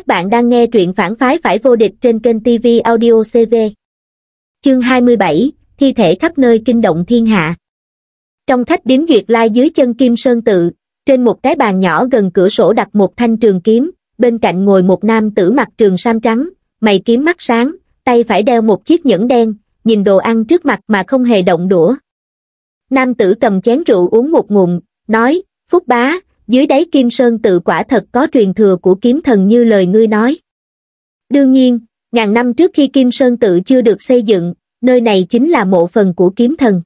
Các bạn đang nghe truyện phản phái phải vô địch trên kênh TV Audio CV. Chương 27, thi thể khắp nơi kinh động thiên hạ. Trong khách điếm duyệt lai dưới chân Kim Sơn Tự, trên một cái bàn nhỏ gần cửa sổ đặt một thanh trường kiếm, bên cạnh ngồi một nam tử mặt trường sam trắng, mày kiếm mắt sáng, tay phải đeo một chiếc nhẫn đen, nhìn đồ ăn trước mặt mà không hề động đũa. Nam tử cầm chén rượu uống một ngụm, nói, Phúc bá, dưới đáy kim sơn tự quả thật có truyền thừa của kiếm thần như lời ngươi nói. Đương nhiên, ngàn năm trước khi kim sơn tự chưa được xây dựng, nơi này chính là mộ phần của kiếm thần.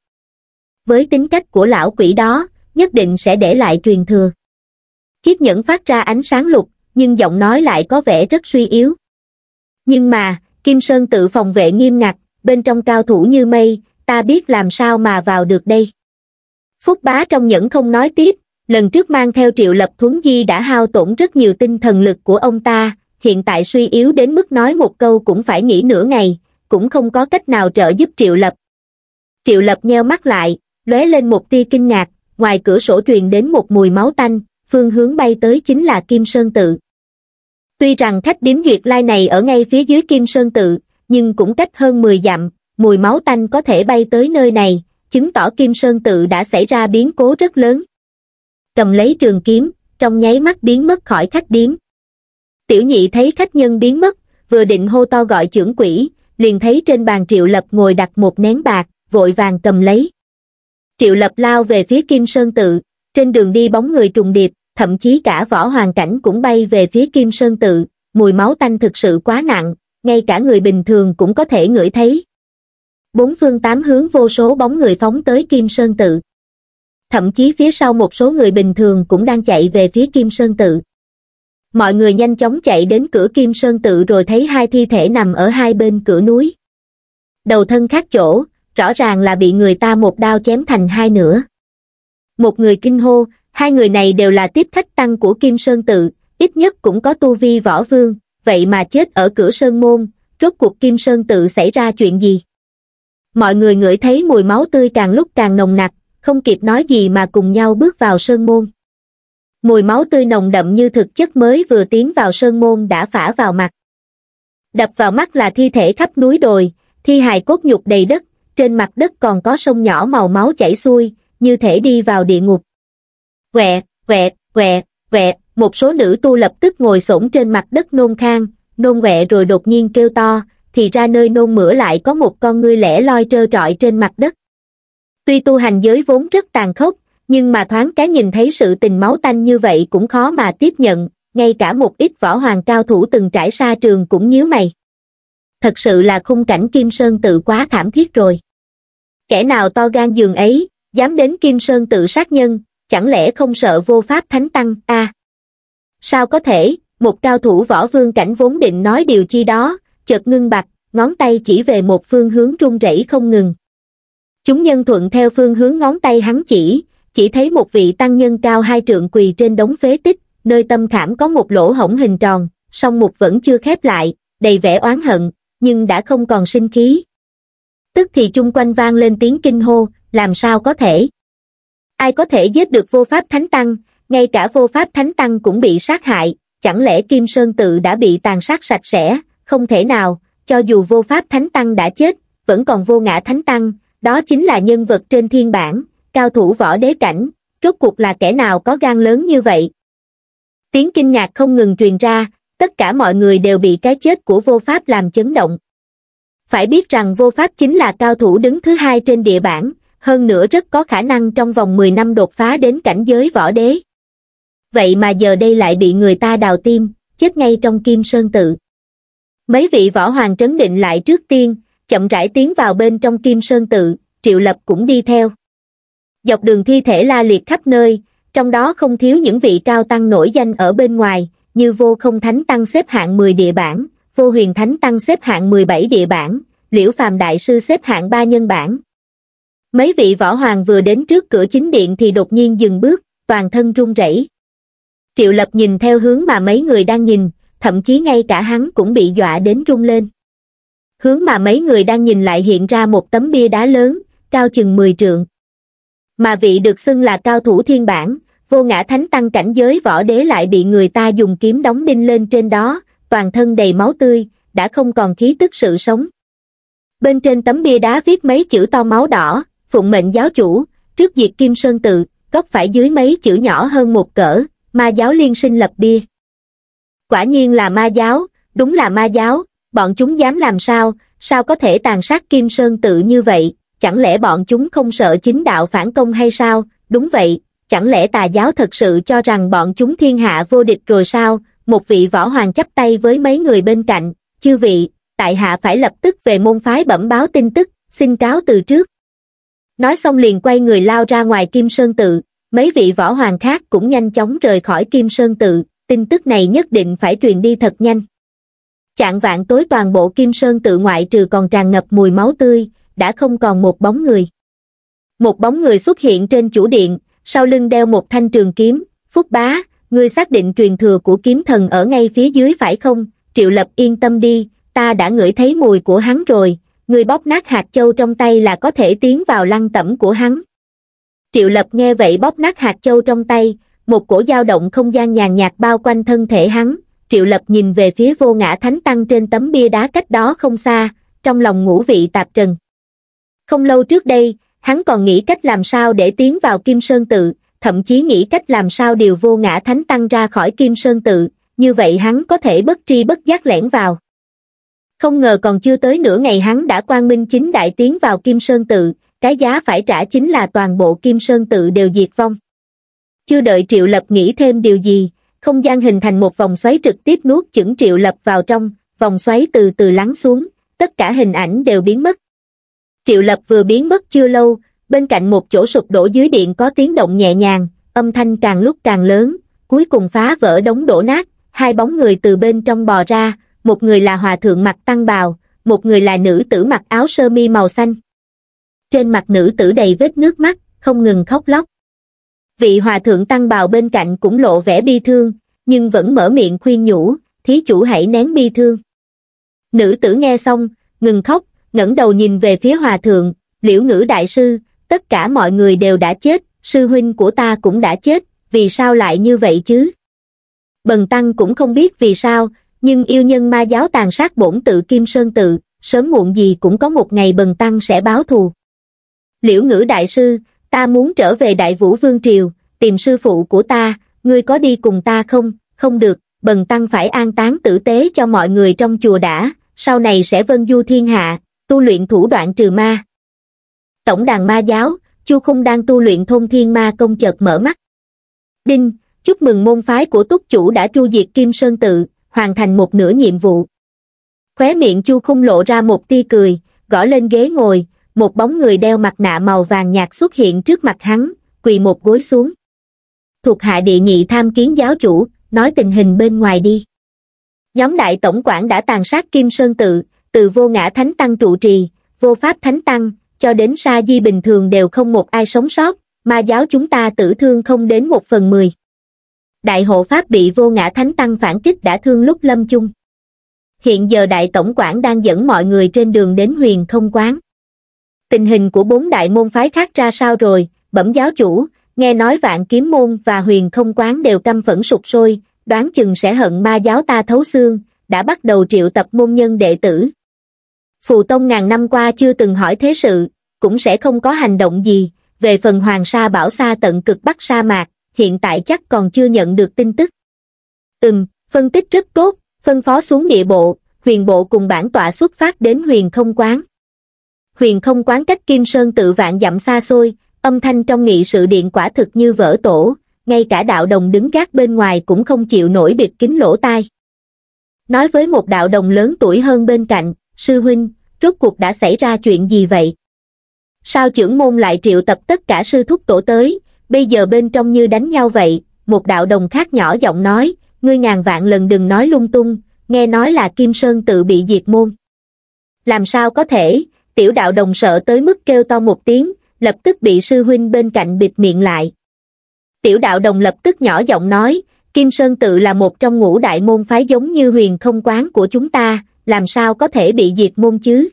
Với tính cách của lão quỷ đó, nhất định sẽ để lại truyền thừa. Chiếc nhẫn phát ra ánh sáng lục, nhưng giọng nói lại có vẻ rất suy yếu. Nhưng mà, Kim Sơn tự phòng vệ nghiêm ngặt, bên trong cao thủ như mây, ta biết làm sao mà vào được đây. Phúc bá trong nhẫn không nói tiếp, lần trước mang theo triệu lập thuấn di đã hao tổn rất nhiều tinh thần lực của ông ta hiện tại suy yếu đến mức nói một câu cũng phải nghỉ nửa ngày cũng không có cách nào trợ giúp triệu lập triệu lập nheo mắt lại lóe lên một tia kinh ngạc ngoài cửa sổ truyền đến một mùi máu tanh phương hướng bay tới chính là kim sơn tự tuy rằng khách điếm duyệt lai này ở ngay phía dưới kim sơn tự nhưng cũng cách hơn 10 dặm mùi máu tanh có thể bay tới nơi này chứng tỏ kim sơn tự đã xảy ra biến cố rất lớn cầm lấy trường kiếm trong nháy mắt biến mất khỏi khách điếm tiểu nhị thấy khách nhân biến mất vừa định hô to gọi trưởng quỷ liền thấy trên bàn triệu lập ngồi đặt một nén bạc vội vàng cầm lấy triệu lập lao về phía kim sơn tự trên đường đi bóng người trùng điệp thậm chí cả võ hoàng cảnh cũng bay về phía kim sơn tự mùi máu tanh thực sự quá nặng ngay cả người bình thường cũng có thể ngửi thấy bốn phương tám hướng vô số bóng người phóng tới kim sơn tự thậm chí phía sau một số người bình thường cũng đang chạy về phía Kim Sơn Tự. Mọi người nhanh chóng chạy đến cửa Kim Sơn Tự rồi thấy hai thi thể nằm ở hai bên cửa núi. Đầu thân khác chỗ, rõ ràng là bị người ta một đao chém thành hai nửa. Một người kinh hô, hai người này đều là tiếp khách tăng của Kim Sơn Tự, ít nhất cũng có tu vi võ vương, vậy mà chết ở cửa Sơn Môn, rốt cuộc Kim Sơn Tự xảy ra chuyện gì? Mọi người ngửi thấy mùi máu tươi càng lúc càng nồng nặc, không kịp nói gì mà cùng nhau bước vào sơn môn mùi máu tươi nồng đậm như thực chất mới vừa tiến vào sơn môn đã phả vào mặt đập vào mắt là thi thể khắp núi đồi thi hài cốt nhục đầy đất trên mặt đất còn có sông nhỏ màu máu chảy xuôi như thể đi vào địa ngục quẹ quẹ quẹ quẹ một số nữ tu lập tức ngồi xổm trên mặt đất nôn khang nôn quẹ rồi đột nhiên kêu to thì ra nơi nôn mửa lại có một con ngươi lẻ loi trơ trọi trên mặt đất tuy tu hành giới vốn rất tàn khốc nhưng mà thoáng cái nhìn thấy sự tình máu tanh như vậy cũng khó mà tiếp nhận ngay cả một ít võ hoàng cao thủ từng trải xa trường cũng nhíu mày thật sự là khung cảnh kim sơn tự quá thảm thiết rồi kẻ nào to gan giường ấy dám đến kim sơn tự sát nhân chẳng lẽ không sợ vô pháp thánh tăng a sao có thể một cao thủ võ vương cảnh vốn định nói điều chi đó chợt ngưng bạch, ngón tay chỉ về một phương hướng trung rẩy không ngừng Chúng nhân thuận theo phương hướng ngón tay hắn chỉ, chỉ thấy một vị tăng nhân cao hai trượng quỳ trên đống phế tích, nơi tâm khảm có một lỗ hổng hình tròn, song mục vẫn chưa khép lại, đầy vẻ oán hận, nhưng đã không còn sinh khí. Tức thì chung quanh vang lên tiếng kinh hô, làm sao có thể? Ai có thể giết được vô pháp thánh tăng, ngay cả vô pháp thánh tăng cũng bị sát hại, chẳng lẽ Kim Sơn tự đã bị tàn sát sạch sẽ, không thể nào, cho dù vô pháp thánh tăng đã chết, vẫn còn vô ngã thánh tăng, đó chính là nhân vật trên thiên bản cao thủ võ đế cảnh rốt cuộc là kẻ nào có gan lớn như vậy tiếng kinh ngạc không ngừng truyền ra tất cả mọi người đều bị cái chết của vô pháp làm chấn động phải biết rằng vô pháp chính là cao thủ đứng thứ hai trên địa bản, hơn nữa rất có khả năng trong vòng mười năm đột phá đến cảnh giới võ đế vậy mà giờ đây lại bị người ta đào tim chết ngay trong kim sơn tự mấy vị võ hoàng trấn định lại trước tiên chậm rãi tiến vào bên trong kim sơn tự, triệu lập cũng đi theo. Dọc đường thi thể la liệt khắp nơi, trong đó không thiếu những vị cao tăng nổi danh ở bên ngoài, như vô không thánh tăng xếp hạng 10 địa bản vô huyền thánh tăng xếp hạng 17 địa bản liễu phàm đại sư xếp hạng 3 nhân bản Mấy vị võ hoàng vừa đến trước cửa chính điện thì đột nhiên dừng bước, toàn thân run rẩy. Triệu lập nhìn theo hướng mà mấy người đang nhìn, thậm chí ngay cả hắn cũng bị dọa đến run lên hướng mà mấy người đang nhìn lại hiện ra một tấm bia đá lớn, cao chừng 10 trượng. Mà vị được xưng là cao thủ thiên bản, vô ngã thánh tăng cảnh giới võ đế lại bị người ta dùng kiếm đóng đinh lên trên đó, toàn thân đầy máu tươi, đã không còn khí tức sự sống. Bên trên tấm bia đá viết mấy chữ to máu đỏ, phụng mệnh giáo chủ, trước diệt kim sơn tự, góc phải dưới mấy chữ nhỏ hơn một cỡ, ma giáo liên sinh lập bia. Quả nhiên là ma giáo, đúng là ma giáo, bọn chúng dám làm sao, sao có thể tàn sát Kim Sơn tự như vậy, chẳng lẽ bọn chúng không sợ chính đạo phản công hay sao, đúng vậy, chẳng lẽ tà giáo thật sự cho rằng bọn chúng thiên hạ vô địch rồi sao, một vị võ hoàng chấp tay với mấy người bên cạnh, chư vị, tại hạ phải lập tức về môn phái bẩm báo tin tức, xin cáo từ trước. Nói xong liền quay người lao ra ngoài Kim Sơn Tự, mấy vị võ hoàng khác cũng nhanh chóng rời khỏi Kim Sơn Tự, tin tức này nhất định phải truyền đi thật nhanh chạng vạn tối toàn bộ kim sơn tự ngoại trừ còn tràn ngập mùi máu tươi, đã không còn một bóng người. Một bóng người xuất hiện trên chủ điện, sau lưng đeo một thanh trường kiếm, phúc bá, người xác định truyền thừa của kiếm thần ở ngay phía dưới phải không? Triệu Lập yên tâm đi, ta đã ngửi thấy mùi của hắn rồi, người bóp nát hạt châu trong tay là có thể tiến vào lăng tẩm của hắn. Triệu Lập nghe vậy bóp nát hạt châu trong tay, một cổ dao động không gian nhàn nhạt bao quanh thân thể hắn, triệu lập nhìn về phía vô ngã thánh tăng trên tấm bia đá cách đó không xa trong lòng ngũ vị tạp trần không lâu trước đây hắn còn nghĩ cách làm sao để tiến vào kim sơn tự thậm chí nghĩ cách làm sao điều vô ngã thánh tăng ra khỏi kim sơn tự như vậy hắn có thể bất tri bất giác lẻn vào không ngờ còn chưa tới nửa ngày hắn đã quang minh chính đại tiến vào kim sơn tự cái giá phải trả chính là toàn bộ kim sơn tự đều diệt vong chưa đợi triệu lập nghĩ thêm điều gì không gian hình thành một vòng xoáy trực tiếp nuốt chửng triệu lập vào trong, vòng xoáy từ từ lắng xuống, tất cả hình ảnh đều biến mất. Triệu lập vừa biến mất chưa lâu, bên cạnh một chỗ sụp đổ dưới điện có tiếng động nhẹ nhàng, âm thanh càng lúc càng lớn, cuối cùng phá vỡ đống đổ nát, hai bóng người từ bên trong bò ra, một người là hòa thượng mặc tăng bào, một người là nữ tử mặc áo sơ mi màu xanh. Trên mặt nữ tử đầy vết nước mắt, không ngừng khóc lóc. Vị hòa thượng tăng bào bên cạnh cũng lộ vẻ bi thương, nhưng vẫn mở miệng khuyên nhủ, thí chủ hãy nén bi thương. Nữ tử nghe xong, ngừng khóc, ngẩng đầu nhìn về phía hòa thượng, liễu ngữ đại sư, tất cả mọi người đều đã chết, sư huynh của ta cũng đã chết, vì sao lại như vậy chứ? Bần tăng cũng không biết vì sao, nhưng yêu nhân ma giáo tàn sát bổn tự Kim Sơn tự, sớm muộn gì cũng có một ngày bần tăng sẽ báo thù. Liễu ngữ đại sư, ta muốn trở về Đại Vũ Vương Triều, tìm sư phụ của ta, ngươi có đi cùng ta không, không được, bần tăng phải an táng tử tế cho mọi người trong chùa đã, sau này sẽ vân du thiên hạ, tu luyện thủ đoạn trừ ma. Tổng đàn ma giáo, Chu Khung đang tu luyện thôn thiên ma công chợt mở mắt. Đinh, chúc mừng môn phái của túc chủ đã tru diệt Kim Sơn Tự, hoàn thành một nửa nhiệm vụ. Khóe miệng Chu Khung lộ ra một tia cười, gõ lên ghế ngồi, một bóng người đeo mặt nạ màu vàng nhạt xuất hiện trước mặt hắn quỳ một gối xuống thuộc hạ địa nhị tham kiến giáo chủ nói tình hình bên ngoài đi nhóm đại tổng quản đã tàn sát kim sơn tự từ vô ngã thánh tăng trụ trì vô pháp thánh tăng cho đến sa di bình thường đều không một ai sống sót ma giáo chúng ta tử thương không đến một phần mười đại hộ pháp bị vô ngã thánh tăng phản kích đã thương lúc lâm chung hiện giờ đại tổng quản đang dẫn mọi người trên đường đến huyền không quán tình hình của bốn đại môn phái khác ra sao rồi, bẩm giáo chủ, nghe nói vạn kiếm môn và huyền không quán đều căm phẫn sụp sôi, đoán chừng sẽ hận ma giáo ta thấu xương, đã bắt đầu triệu tập môn nhân đệ tử. Phù Tông ngàn năm qua chưa từng hỏi thế sự, cũng sẽ không có hành động gì, về phần hoàng sa bảo sa tận cực bắc sa mạc, hiện tại chắc còn chưa nhận được tin tức. Ừm, phân tích rất tốt, phân phó xuống địa bộ, huyền bộ cùng bản tọa xuất phát đến huyền không quán huyền không quán cách kim sơn tự vạn dặm xa xôi, âm thanh trong nghị sự điện quả thực như vỡ tổ, ngay cả đạo đồng đứng gác bên ngoài cũng không chịu nổi biệt kính lỗ tai. Nói với một đạo đồng lớn tuổi hơn bên cạnh, sư huynh, rốt cuộc đã xảy ra chuyện gì vậy? Sao trưởng môn lại triệu tập tất cả sư thúc tổ tới, bây giờ bên trong như đánh nhau vậy, một đạo đồng khác nhỏ giọng nói, ngươi ngàn vạn lần đừng nói lung tung, nghe nói là Kim Sơn tự bị diệt môn. Làm sao có thể, tiểu đạo đồng sợ tới mức kêu to một tiếng, lập tức bị sư huynh bên cạnh bịt miệng lại. Tiểu đạo đồng lập tức nhỏ giọng nói, Kim Sơn tự là một trong ngũ đại môn phái giống như huyền không quán của chúng ta, làm sao có thể bị diệt môn chứ?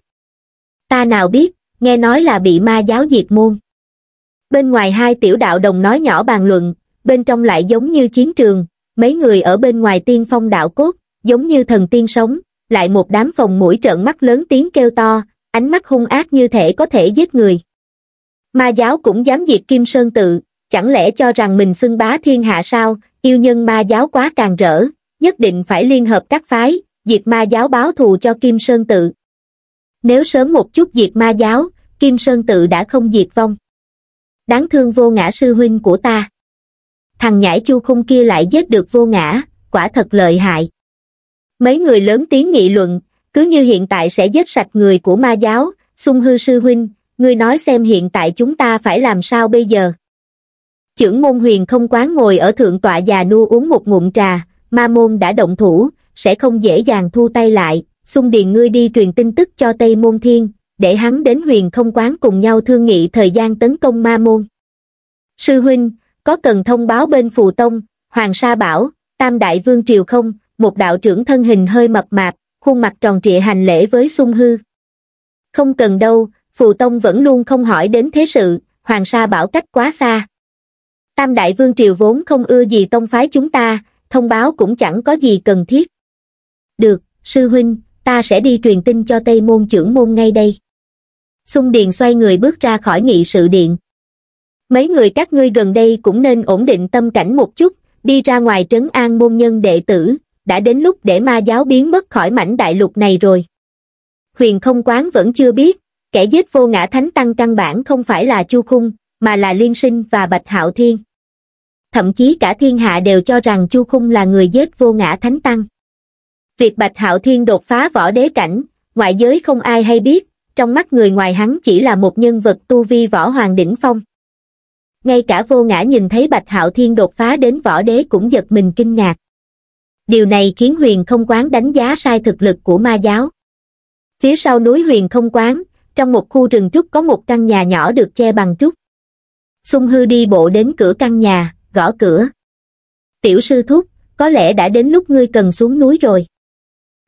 Ta nào biết, nghe nói là bị ma giáo diệt môn. Bên ngoài hai tiểu đạo đồng nói nhỏ bàn luận, bên trong lại giống như chiến trường, mấy người ở bên ngoài tiên phong đạo cốt, giống như thần tiên sống, lại một đám phòng mũi trợn mắt lớn tiếng kêu to, ánh mắt hung ác như thể có thể giết người. Ma giáo cũng dám diệt Kim Sơn tự, chẳng lẽ cho rằng mình xưng bá thiên hạ sao, yêu nhân ma giáo quá càng rỡ, nhất định phải liên hợp các phái, diệt ma giáo báo thù cho Kim Sơn tự. Nếu sớm một chút diệt ma giáo, Kim Sơn tự đã không diệt vong. Đáng thương vô ngã sư huynh của ta. Thằng nhãi chu khung kia lại giết được vô ngã, quả thật lợi hại. Mấy người lớn tiếng nghị luận, cứ như hiện tại sẽ giết sạch người của ma giáo, sung hư sư huynh, ngươi nói xem hiện tại chúng ta phải làm sao bây giờ. Chưởng môn huyền không quán ngồi ở thượng tọa già nu uống một ngụm trà, ma môn đã động thủ, sẽ không dễ dàng thu tay lại, xung điền ngươi đi truyền tin tức cho Tây Môn Thiên, để hắn đến huyền không quán cùng nhau thương nghị thời gian tấn công ma môn. Sư huynh, có cần thông báo bên phù tông, Hoàng Sa bảo, Tam Đại Vương Triều không, một đạo trưởng thân hình hơi mập mạp, khuôn mặt tròn trịa hành lễ với sung Hư. Không cần đâu, Phù Tông vẫn luôn không hỏi đến thế sự, Hoàng Sa bảo cách quá xa. Tam Đại Vương Triều vốn không ưa gì tông phái chúng ta, thông báo cũng chẳng có gì cần thiết. Được, sư huynh, ta sẽ đi truyền tin cho Tây Môn trưởng môn ngay đây. Xung Điền xoay người bước ra khỏi nghị sự điện. Mấy người các ngươi gần đây cũng nên ổn định tâm cảnh một chút, đi ra ngoài trấn an môn nhân đệ tử, đã đến lúc để ma giáo biến mất khỏi mảnh đại lục này rồi. Huyền không quán vẫn chưa biết, kẻ giết vô ngã thánh tăng căn bản không phải là Chu Khung, mà là Liên Sinh và Bạch Hạo Thiên. Thậm chí cả thiên hạ đều cho rằng Chu Khung là người giết vô ngã thánh tăng. Việc Bạch Hạo Thiên đột phá võ đế cảnh, ngoại giới không ai hay biết, trong mắt người ngoài hắn chỉ là một nhân vật tu vi võ hoàng đỉnh phong. Ngay cả vô ngã nhìn thấy Bạch Hạo Thiên đột phá đến võ đế cũng giật mình kinh ngạc điều này khiến huyền không quán đánh giá sai thực lực của ma giáo phía sau núi huyền không quán trong một khu rừng trúc có một căn nhà nhỏ được che bằng trúc sung hư đi bộ đến cửa căn nhà gõ cửa tiểu sư thúc có lẽ đã đến lúc ngươi cần xuống núi rồi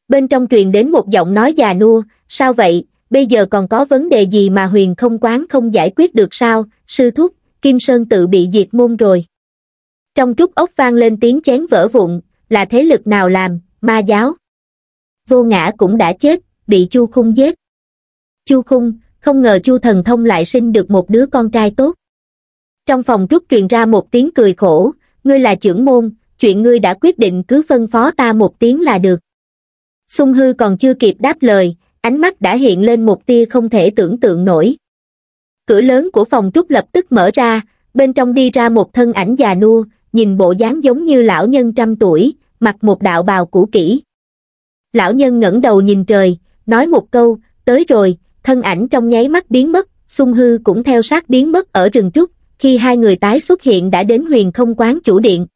bên trong truyền đến một giọng nói già nua sao vậy bây giờ còn có vấn đề gì mà huyền không quán không giải quyết được sao sư thúc kim sơn tự bị diệt môn rồi trong trúc ốc vang lên tiếng chén vỡ vụn là thế lực nào làm, ma giáo. Vô ngã cũng đã chết, bị Chu Khung giết. Chu Khung, không ngờ Chu Thần Thông lại sinh được một đứa con trai tốt. Trong phòng rút truyền ra một tiếng cười khổ, ngươi là trưởng môn, chuyện ngươi đã quyết định cứ phân phó ta một tiếng là được. Xung Hư còn chưa kịp đáp lời, ánh mắt đã hiện lên một tia không thể tưởng tượng nổi. Cửa lớn của phòng trúc lập tức mở ra, bên trong đi ra một thân ảnh già nua, nhìn bộ dáng giống như lão nhân trăm tuổi, mặc một đạo bào cũ kỹ. Lão nhân ngẩng đầu nhìn trời, nói một câu, tới rồi, thân ảnh trong nháy mắt biến mất, sung hư cũng theo sát biến mất ở rừng trúc, khi hai người tái xuất hiện đã đến huyền không quán chủ điện.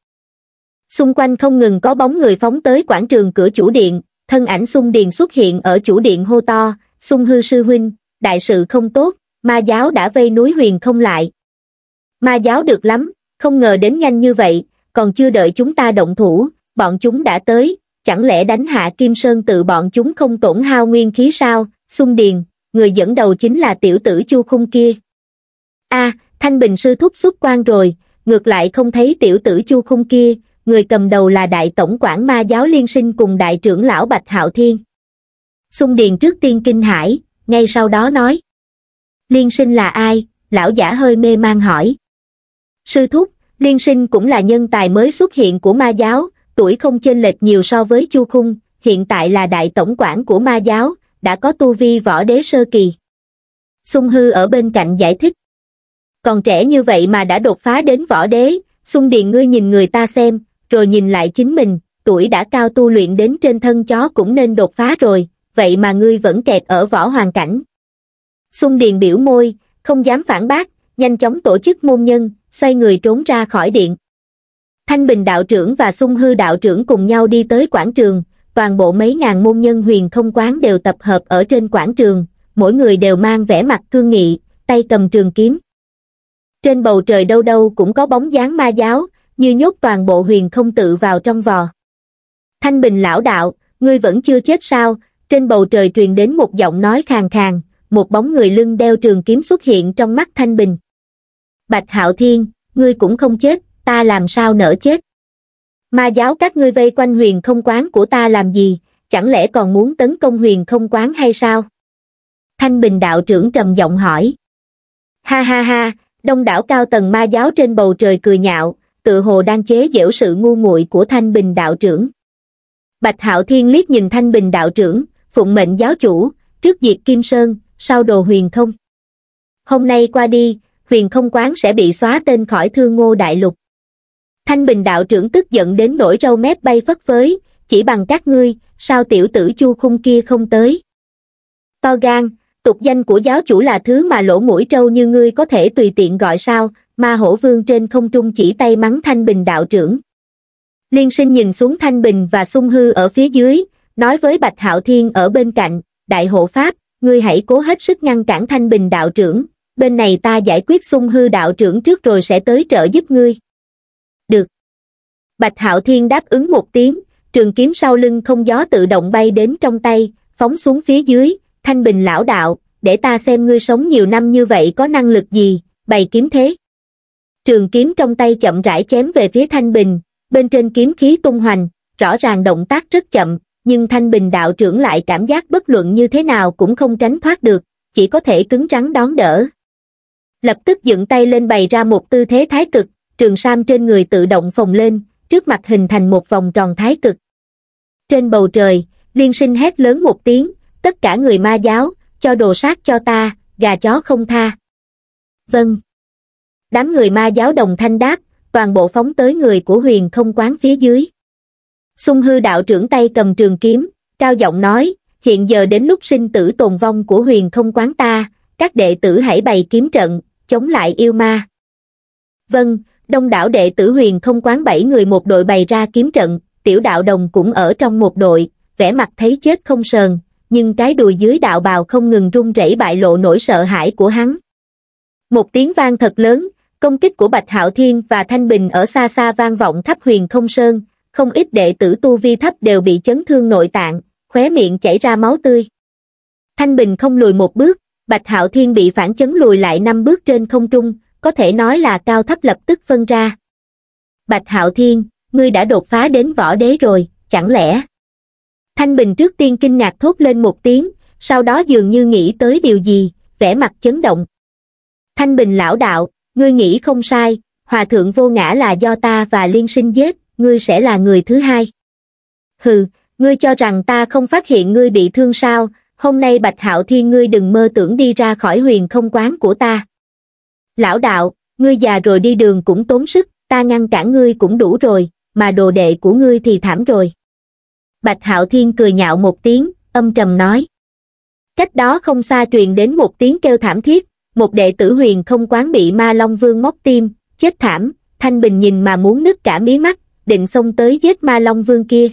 Xung quanh không ngừng có bóng người phóng tới quảng trường cửa chủ điện, thân ảnh sung điền xuất hiện ở chủ điện hô to, sung hư sư huynh, đại sự không tốt, ma giáo đã vây núi huyền không lại. Ma giáo được lắm, không ngờ đến nhanh như vậy, còn chưa đợi chúng ta động thủ, bọn chúng đã tới, chẳng lẽ đánh hạ Kim Sơn tự bọn chúng không tổn hao nguyên khí sao, xung điền, người dẫn đầu chính là tiểu tử chu khung kia. a Thanh Bình sư thúc xuất quan rồi, ngược lại không thấy tiểu tử chu khung kia, người cầm đầu là đại tổng quản ma giáo liên sinh cùng đại trưởng lão Bạch Hạo Thiên. Xung điền trước tiên kinh hãi, ngay sau đó nói. Liên sinh là ai? Lão giả hơi mê man hỏi. Sư Thúc, Liên Sinh cũng là nhân tài mới xuất hiện của ma giáo, tuổi không chênh lệch nhiều so với Chu Khung, hiện tại là đại tổng quản của ma giáo, đã có tu vi võ đế sơ kỳ. Xung Hư ở bên cạnh giải thích. Còn trẻ như vậy mà đã đột phá đến võ đế, Xung Điền ngươi nhìn người ta xem, rồi nhìn lại chính mình, tuổi đã cao tu luyện đến trên thân chó cũng nên đột phá rồi, vậy mà ngươi vẫn kẹt ở võ hoàn cảnh. Xung Điền biểu môi, không dám phản bác, nhanh chóng tổ chức môn nhân, xoay người trốn ra khỏi điện. Thanh Bình đạo trưởng và Sung Hư đạo trưởng cùng nhau đi tới quảng trường, toàn bộ mấy ngàn môn nhân huyền không quán đều tập hợp ở trên quảng trường, mỗi người đều mang vẻ mặt cương nghị, tay cầm trường kiếm. Trên bầu trời đâu đâu cũng có bóng dáng ma giáo, như nhốt toàn bộ huyền không tự vào trong vò. Thanh Bình lão đạo, ngươi vẫn chưa chết sao, trên bầu trời truyền đến một giọng nói khàn khàn, một bóng người lưng đeo trường kiếm xuất hiện trong mắt Thanh Bình bạch hạo thiên ngươi cũng không chết ta làm sao nỡ chết ma giáo các ngươi vây quanh huyền không quán của ta làm gì chẳng lẽ còn muốn tấn công huyền không quán hay sao thanh bình đạo trưởng trầm giọng hỏi ha ha ha đông đảo cao tầng ma giáo trên bầu trời cười nhạo tự hồ đang chế giễu sự ngu muội của thanh bình đạo trưởng bạch hạo thiên liếc nhìn thanh bình đạo trưởng phụng mệnh giáo chủ trước diệt kim sơn sau đồ huyền không hôm nay qua đi huyền không quán sẽ bị xóa tên khỏi thương ngô đại lục thanh bình đạo trưởng tức giận đến nỗi râu mép bay phất phới chỉ bằng các ngươi sao tiểu tử chu khung kia không tới to gan tục danh của giáo chủ là thứ mà lỗ mũi trâu như ngươi có thể tùy tiện gọi sao ma hổ vương trên không trung chỉ tay mắng thanh bình đạo trưởng liên sinh nhìn xuống thanh bình và xung hư ở phía dưới nói với bạch hạo thiên ở bên cạnh đại hộ pháp ngươi hãy cố hết sức ngăn cản thanh bình đạo trưởng bên này ta giải quyết xung hư đạo trưởng trước rồi sẽ tới trợ giúp ngươi. Được. Bạch Hạo Thiên đáp ứng một tiếng, trường kiếm sau lưng không gió tự động bay đến trong tay, phóng xuống phía dưới, thanh bình lão đạo, để ta xem ngươi sống nhiều năm như vậy có năng lực gì, bày kiếm thế. Trường kiếm trong tay chậm rãi chém về phía thanh bình, bên trên kiếm khí tung hoành, rõ ràng động tác rất chậm, nhưng thanh bình đạo trưởng lại cảm giác bất luận như thế nào cũng không tránh thoát được, chỉ có thể cứng rắn đón đỡ lập tức dựng tay lên bày ra một tư thế thái cực trường sam trên người tự động phồng lên trước mặt hình thành một vòng tròn thái cực trên bầu trời liên sinh hét lớn một tiếng tất cả người ma giáo cho đồ sát cho ta gà chó không tha vâng đám người ma giáo đồng thanh đáp toàn bộ phóng tới người của huyền không quán phía dưới sung hư đạo trưởng tay cầm trường kiếm cao giọng nói hiện giờ đến lúc sinh tử tồn vong của huyền không quán ta các đệ tử hãy bày kiếm trận chống lại yêu ma. Vâng, đông đảo đệ tử huyền không quán bảy người một đội bày ra kiếm trận, tiểu đạo đồng cũng ở trong một đội, vẻ mặt thấy chết không sờn, nhưng cái đùi dưới đạo bào không ngừng run rẩy bại lộ nỗi sợ hãi của hắn. Một tiếng vang thật lớn, công kích của Bạch Hạo Thiên và Thanh Bình ở xa xa vang vọng khắp huyền không sơn, không ít đệ tử tu vi thấp đều bị chấn thương nội tạng, khóe miệng chảy ra máu tươi. Thanh Bình không lùi một bước, Bạch Hạo Thiên bị phản chấn lùi lại năm bước trên không trung, có thể nói là cao thấp lập tức phân ra. Bạch Hạo Thiên, ngươi đã đột phá đến võ đế rồi, chẳng lẽ? Thanh Bình trước tiên kinh ngạc thốt lên một tiếng, sau đó dường như nghĩ tới điều gì, vẻ mặt chấn động. Thanh Bình lão đạo, ngươi nghĩ không sai, hòa thượng vô ngã là do ta và liên sinh giết, ngươi sẽ là người thứ hai. Hừ, ngươi cho rằng ta không phát hiện ngươi bị thương sao, hôm nay Bạch Hạo Thiên ngươi đừng mơ tưởng đi ra khỏi huyền không quán của ta. Lão đạo, ngươi già rồi đi đường cũng tốn sức, ta ngăn cản ngươi cũng đủ rồi, mà đồ đệ của ngươi thì thảm rồi. Bạch Hạo Thiên cười nhạo một tiếng, âm trầm nói. Cách đó không xa truyền đến một tiếng kêu thảm thiết, một đệ tử huyền không quán bị ma long vương móc tim, chết thảm, Thanh Bình nhìn mà muốn nứt cả mí mắt, định xông tới giết ma long vương kia.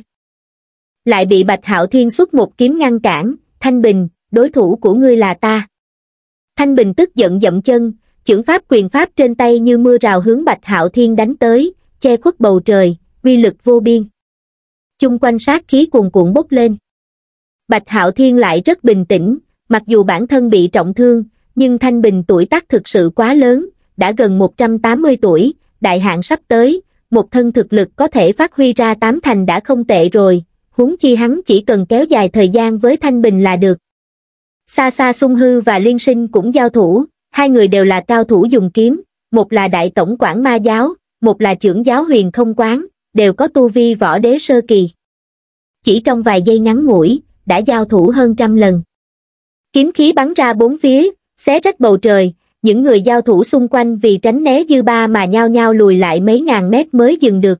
Lại bị Bạch Hạo Thiên xuất một kiếm ngăn cản, Thanh Bình, đối thủ của ngươi là ta. Thanh Bình tức giận dậm chân, chưởng pháp quyền pháp trên tay như mưa rào hướng Bạch Hạo Thiên đánh tới, che khuất bầu trời, uy lực vô biên. Chung quanh sát khí cuồn cuộn bốc lên. Bạch Hạo Thiên lại rất bình tĩnh, mặc dù bản thân bị trọng thương, nhưng Thanh Bình tuổi tác thực sự quá lớn, đã gần 180 tuổi, đại hạn sắp tới, một thân thực lực có thể phát huy ra tám thành đã không tệ rồi, huống chi hắn chỉ cần kéo dài thời gian với Thanh Bình là được. Xa xa sung hư và liên sinh cũng giao thủ, hai người đều là cao thủ dùng kiếm, một là đại tổng quản ma giáo, một là trưởng giáo huyền không quán, đều có tu vi võ đế sơ kỳ. Chỉ trong vài giây ngắn ngủi, đã giao thủ hơn trăm lần. Kiếm khí bắn ra bốn phía, xé rách bầu trời, những người giao thủ xung quanh vì tránh né dư ba mà nhao nhao lùi lại mấy ngàn mét mới dừng được.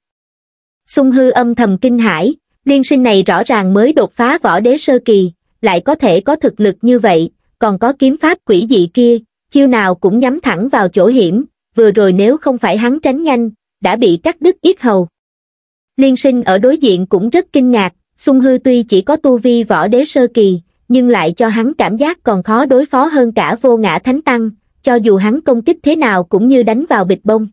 Sung hư âm thầm kinh hãi, Liên sinh này rõ ràng mới đột phá võ đế sơ kỳ, lại có thể có thực lực như vậy, còn có kiếm pháp quỷ dị kia, chiêu nào cũng nhắm thẳng vào chỗ hiểm, vừa rồi nếu không phải hắn tránh nhanh, đã bị cắt đứt yết hầu. Liên sinh ở đối diện cũng rất kinh ngạc, Xung Hư tuy chỉ có tu vi võ đế sơ kỳ, nhưng lại cho hắn cảm giác còn khó đối phó hơn cả vô ngã thánh tăng, cho dù hắn công kích thế nào cũng như đánh vào bịch bông.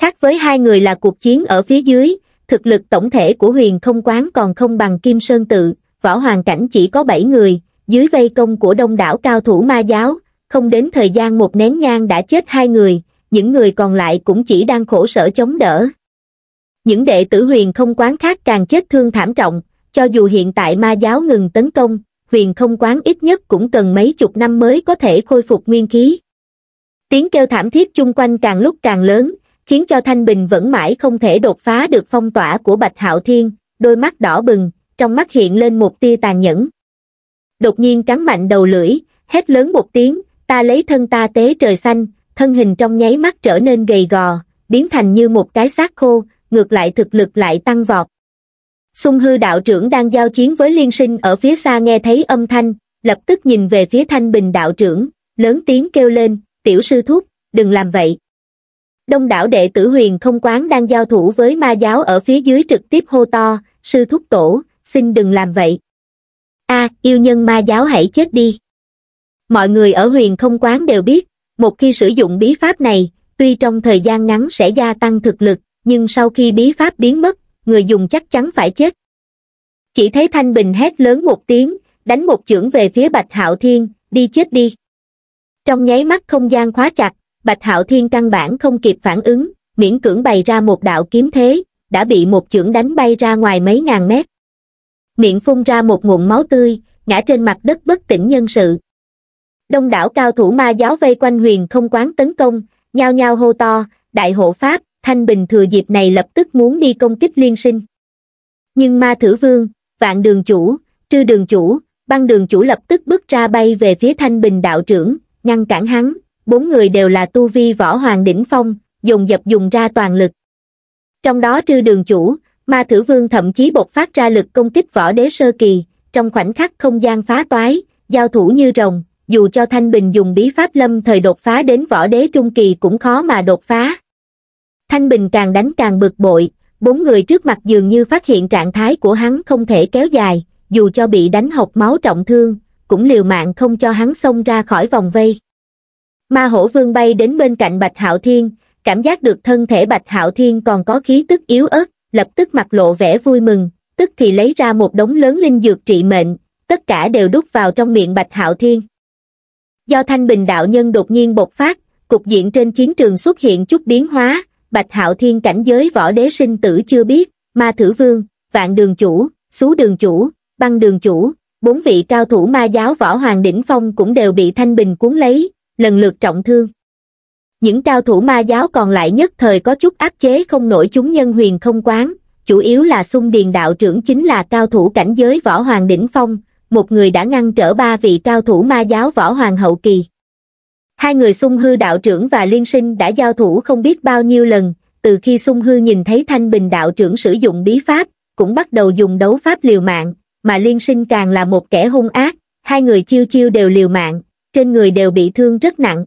Khác với hai người là cuộc chiến ở phía dưới, thực lực tổng thể của huyền không quán còn không bằng Kim Sơn Tự, võ hoàng cảnh chỉ có 7 người, dưới vây công của đông đảo cao thủ ma giáo, không đến thời gian một nén nhang đã chết hai người, những người còn lại cũng chỉ đang khổ sở chống đỡ. Những đệ tử huyền không quán khác càng chết thương thảm trọng, cho dù hiện tại ma giáo ngừng tấn công, huyền không quán ít nhất cũng cần mấy chục năm mới có thể khôi phục nguyên khí. Tiếng kêu thảm thiết chung quanh càng lúc càng lớn, khiến cho Thanh Bình vẫn mãi không thể đột phá được phong tỏa của Bạch Hạo Thiên, đôi mắt đỏ bừng, trong mắt hiện lên một tia tàn nhẫn. Đột nhiên cắn mạnh đầu lưỡi, hét lớn một tiếng, ta lấy thân ta tế trời xanh, thân hình trong nháy mắt trở nên gầy gò, biến thành như một cái xác khô, ngược lại thực lực lại tăng vọt. Xung hư đạo trưởng đang giao chiến với liên sinh ở phía xa nghe thấy âm thanh, lập tức nhìn về phía thanh bình đạo trưởng, lớn tiếng kêu lên, tiểu sư thúc, đừng làm vậy đông đảo đệ tử huyền không quán đang giao thủ với ma giáo ở phía dưới trực tiếp hô to, sư thúc tổ, xin đừng làm vậy. a yêu nhân ma giáo hãy chết đi. Mọi người ở huyền không quán đều biết, một khi sử dụng bí pháp này, tuy trong thời gian ngắn sẽ gia tăng thực lực, nhưng sau khi bí pháp biến mất, người dùng chắc chắn phải chết. Chỉ thấy Thanh Bình hét lớn một tiếng, đánh một chưởng về phía Bạch Hạo Thiên, đi chết đi. Trong nháy mắt không gian khóa chặt, bạch hạo thiên căn bản không kịp phản ứng miễn cưỡng bày ra một đạo kiếm thế đã bị một chưởng đánh bay ra ngoài mấy ngàn mét miệng phun ra một nguồn máu tươi ngã trên mặt đất bất tỉnh nhân sự đông đảo cao thủ ma giáo vây quanh huyền không quán tấn công nhao nhao hô to đại hộ pháp thanh bình thừa dịp này lập tức muốn đi công kích liên sinh nhưng ma thử vương vạn đường chủ trư đường chủ băng đường chủ lập tức bước ra bay về phía thanh bình đạo trưởng ngăn cản hắn bốn người đều là tu vi võ hoàng đỉnh phong, dùng dập dùng ra toàn lực. Trong đó trư đường chủ, ma thử vương thậm chí bộc phát ra lực công kích võ đế sơ kỳ, trong khoảnh khắc không gian phá toái, giao thủ như rồng, dù cho Thanh Bình dùng bí pháp lâm thời đột phá đến võ đế trung kỳ cũng khó mà đột phá. Thanh Bình càng đánh càng bực bội, bốn người trước mặt dường như phát hiện trạng thái của hắn không thể kéo dài, dù cho bị đánh hộc máu trọng thương, cũng liều mạng không cho hắn xông ra khỏi vòng vây ma hổ vương bay đến bên cạnh bạch hạo thiên cảm giác được thân thể bạch hạo thiên còn có khí tức yếu ớt lập tức mặt lộ vẻ vui mừng tức thì lấy ra một đống lớn linh dược trị mệnh tất cả đều đút vào trong miệng bạch hạo thiên do thanh bình đạo nhân đột nhiên bộc phát cục diện trên chiến trường xuất hiện chút biến hóa bạch hạo thiên cảnh giới võ đế sinh tử chưa biết ma thử vương vạn đường chủ xú đường chủ băng đường chủ bốn vị cao thủ ma giáo võ hoàng đỉnh phong cũng đều bị thanh bình cuốn lấy lần lượt trọng thương. Những cao thủ ma giáo còn lại nhất thời có chút áp chế không nổi chúng nhân huyền không quán, chủ yếu là xung điền đạo trưởng chính là cao thủ cảnh giới võ hoàng đỉnh phong, một người đã ngăn trở ba vị cao thủ ma giáo võ hoàng hậu kỳ. Hai người xung hư đạo trưởng và liên sinh đã giao thủ không biết bao nhiêu lần, từ khi xung hư nhìn thấy thanh bình đạo trưởng sử dụng bí pháp, cũng bắt đầu dùng đấu pháp liều mạng, mà liên sinh càng là một kẻ hung ác, hai người chiêu chiêu đều liều mạng, trên người đều bị thương rất nặng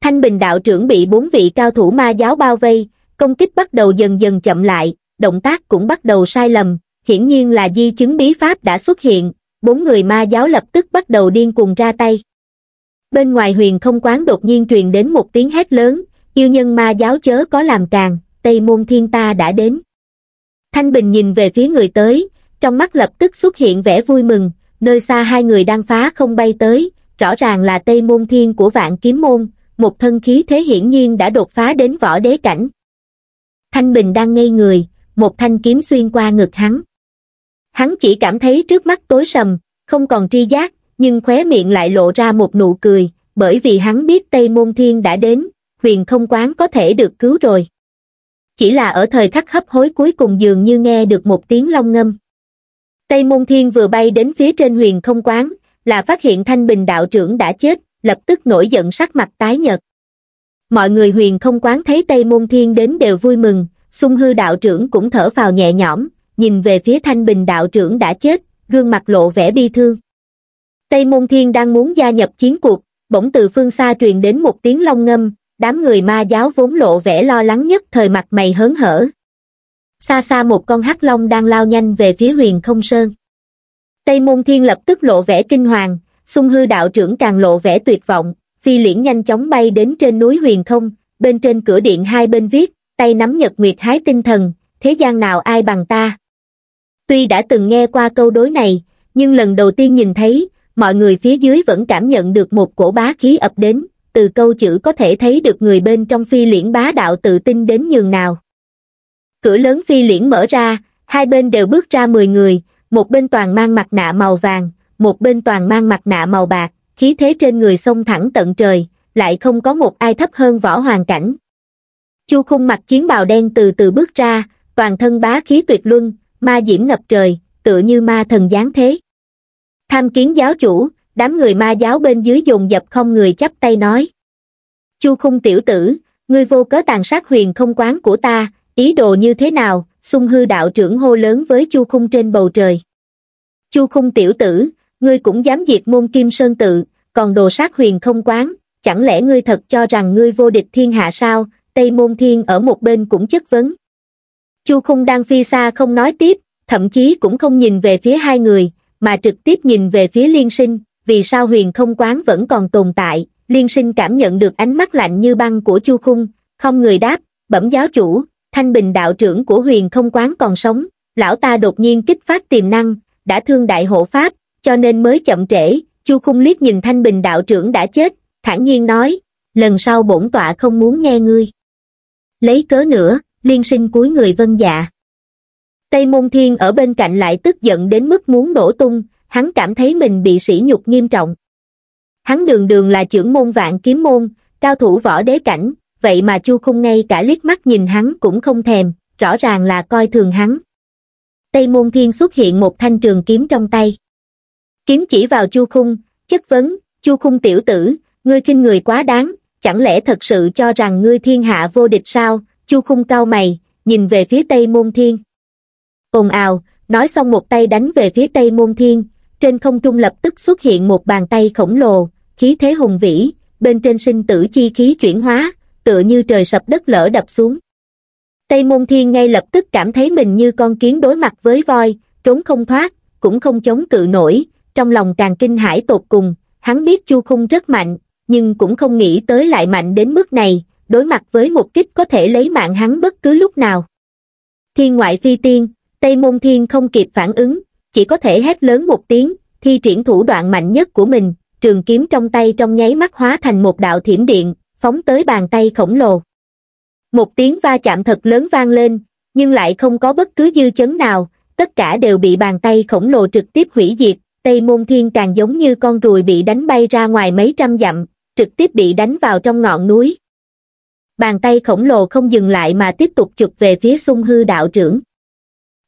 thanh bình đạo trưởng bị bốn vị cao thủ ma giáo bao vây công kích bắt đầu dần dần chậm lại động tác cũng bắt đầu sai lầm hiển nhiên là di chứng bí pháp đã xuất hiện bốn người ma giáo lập tức bắt đầu điên cuồng ra tay bên ngoài huyền không quán đột nhiên truyền đến một tiếng hét lớn yêu nhân ma giáo chớ có làm càng tây môn thiên ta đã đến thanh bình nhìn về phía người tới trong mắt lập tức xuất hiện vẻ vui mừng nơi xa hai người đang phá không bay tới rõ ràng là Tây Môn Thiên của Vạn Kiếm Môn, một thân khí thế hiển nhiên đã đột phá đến võ đế cảnh. Thanh Bình đang ngây người, một thanh kiếm xuyên qua ngực hắn. Hắn chỉ cảm thấy trước mắt tối sầm, không còn tri giác, nhưng khóe miệng lại lộ ra một nụ cười, bởi vì hắn biết Tây Môn Thiên đã đến, huyền không quán có thể được cứu rồi. Chỉ là ở thời khắc hấp hối cuối cùng dường như nghe được một tiếng long ngâm. Tây Môn Thiên vừa bay đến phía trên huyền không quán, là phát hiện Thanh Bình đạo trưởng đã chết, lập tức nổi giận sắc mặt tái nhật. Mọi người huyền không quán thấy Tây Môn Thiên đến đều vui mừng, sung hư đạo trưởng cũng thở vào nhẹ nhõm, nhìn về phía Thanh Bình đạo trưởng đã chết, gương mặt lộ vẻ bi thương. Tây Môn Thiên đang muốn gia nhập chiến cuộc, bỗng từ phương xa truyền đến một tiếng long ngâm, đám người ma giáo vốn lộ vẻ lo lắng nhất thời mặt mày hớn hở. Xa xa một con hắc long đang lao nhanh về phía huyền không sơn. Tây Môn Thiên lập tức lộ vẻ kinh hoàng, sung hư đạo trưởng càng lộ vẻ tuyệt vọng, phi liễn nhanh chóng bay đến trên núi huyền không, bên trên cửa điện hai bên viết, tay nắm nhật nguyệt hái tinh thần, thế gian nào ai bằng ta. Tuy đã từng nghe qua câu đối này, nhưng lần đầu tiên nhìn thấy, mọi người phía dưới vẫn cảm nhận được một cổ bá khí ập đến, từ câu chữ có thể thấy được người bên trong phi liễn bá đạo tự tin đến nhường nào. Cửa lớn phi liễn mở ra, hai bên đều bước ra 10 người, một bên toàn mang mặt nạ màu vàng, một bên toàn mang mặt nạ màu bạc, khí thế trên người sông thẳng tận trời, lại không có một ai thấp hơn võ hoàng cảnh. Chu khung mặt chiến bào đen từ từ bước ra, toàn thân bá khí tuyệt luân, ma diễm ngập trời, tựa như ma thần giáng thế. Tham kiến giáo chủ, đám người ma giáo bên dưới dùng dập không người chắp tay nói. Chu khung tiểu tử, ngươi vô cớ tàn sát huyền không quán của ta, Ý đồ như thế nào, sung hư đạo trưởng hô lớn với chu khung trên bầu trời. Chu khung tiểu tử, ngươi cũng dám diệt môn kim sơn tự, còn đồ sát huyền không quán, chẳng lẽ ngươi thật cho rằng ngươi vô địch thiên hạ sao, Tây Môn Thiên ở một bên cũng chất vấn. Chu Khung đang phi xa không nói tiếp, thậm chí cũng không nhìn về phía hai người, mà trực tiếp nhìn về phía Liên Sinh, vì sao huyền không quán vẫn còn tồn tại, Liên Sinh cảm nhận được ánh mắt lạnh như băng của Chu Khung, không người đáp, bẩm giáo chủ, thanh bình đạo trưởng của huyền không quán còn sống lão ta đột nhiên kích phát tiềm năng đã thương đại hộ pháp cho nên mới chậm trễ chu khung liếc nhìn thanh bình đạo trưởng đã chết thản nhiên nói lần sau bổn tọa không muốn nghe ngươi lấy cớ nữa liên sinh cuối người vân dạ tây môn thiên ở bên cạnh lại tức giận đến mức muốn đổ tung hắn cảm thấy mình bị sỉ nhục nghiêm trọng hắn đường đường là trưởng môn vạn kiếm môn cao thủ võ đế cảnh vậy mà Chu Khung ngay cả liếc mắt nhìn hắn cũng không thèm, rõ ràng là coi thường hắn. Tây Môn Thiên xuất hiện một thanh trường kiếm trong tay. Kiếm chỉ vào Chu Khung, chất vấn, Chu Khung tiểu tử, ngươi khinh người quá đáng, chẳng lẽ thật sự cho rằng ngươi thiên hạ vô địch sao, Chu Khung cau mày, nhìn về phía Tây Môn Thiên. Ồn ào, nói xong một tay đánh về phía Tây Môn Thiên, trên không trung lập tức xuất hiện một bàn tay khổng lồ, khí thế hùng vĩ, bên trên sinh tử chi khí chuyển hóa, tựa như trời sập đất lở đập xuống. Tây Môn Thiên ngay lập tức cảm thấy mình như con kiến đối mặt với voi, trốn không thoát, cũng không chống cự nổi, trong lòng càng kinh hãi tột cùng, hắn biết Chu Khung rất mạnh, nhưng cũng không nghĩ tới lại mạnh đến mức này, đối mặt với một kích có thể lấy mạng hắn bất cứ lúc nào. Thiên ngoại phi tiên, Tây Môn Thiên không kịp phản ứng, chỉ có thể hét lớn một tiếng, thi triển thủ đoạn mạnh nhất của mình, trường kiếm trong tay trong nháy mắt hóa thành một đạo thiểm điện, phóng tới bàn tay khổng lồ. Một tiếng va chạm thật lớn vang lên, nhưng lại không có bất cứ dư chấn nào, tất cả đều bị bàn tay khổng lồ trực tiếp hủy diệt, Tây Môn Thiên càng giống như con ruồi bị đánh bay ra ngoài mấy trăm dặm, trực tiếp bị đánh vào trong ngọn núi. Bàn tay khổng lồ không dừng lại mà tiếp tục chụp về phía sung hư đạo trưởng.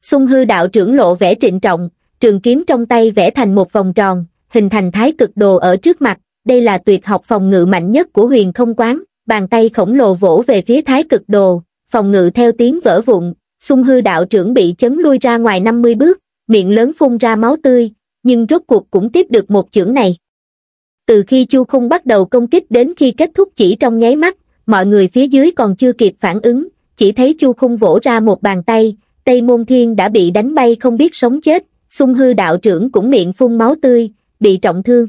Sung hư đạo trưởng lộ vẻ trịnh trọng, trường kiếm trong tay vẽ thành một vòng tròn, hình thành thái cực đồ ở trước mặt, đây là tuyệt học phòng ngự mạnh nhất của huyền không quán, bàn tay khổng lồ vỗ về phía thái cực đồ, phòng ngự theo tiếng vỡ vụn, sung hư đạo trưởng bị chấn lui ra ngoài 50 bước, miệng lớn phun ra máu tươi, nhưng rốt cuộc cũng tiếp được một chưởng này. Từ khi Chu Khung bắt đầu công kích đến khi kết thúc chỉ trong nháy mắt, mọi người phía dưới còn chưa kịp phản ứng, chỉ thấy Chu Khung vỗ ra một bàn tay, Tây Môn Thiên đã bị đánh bay không biết sống chết, sung hư đạo trưởng cũng miệng phun máu tươi, bị trọng thương.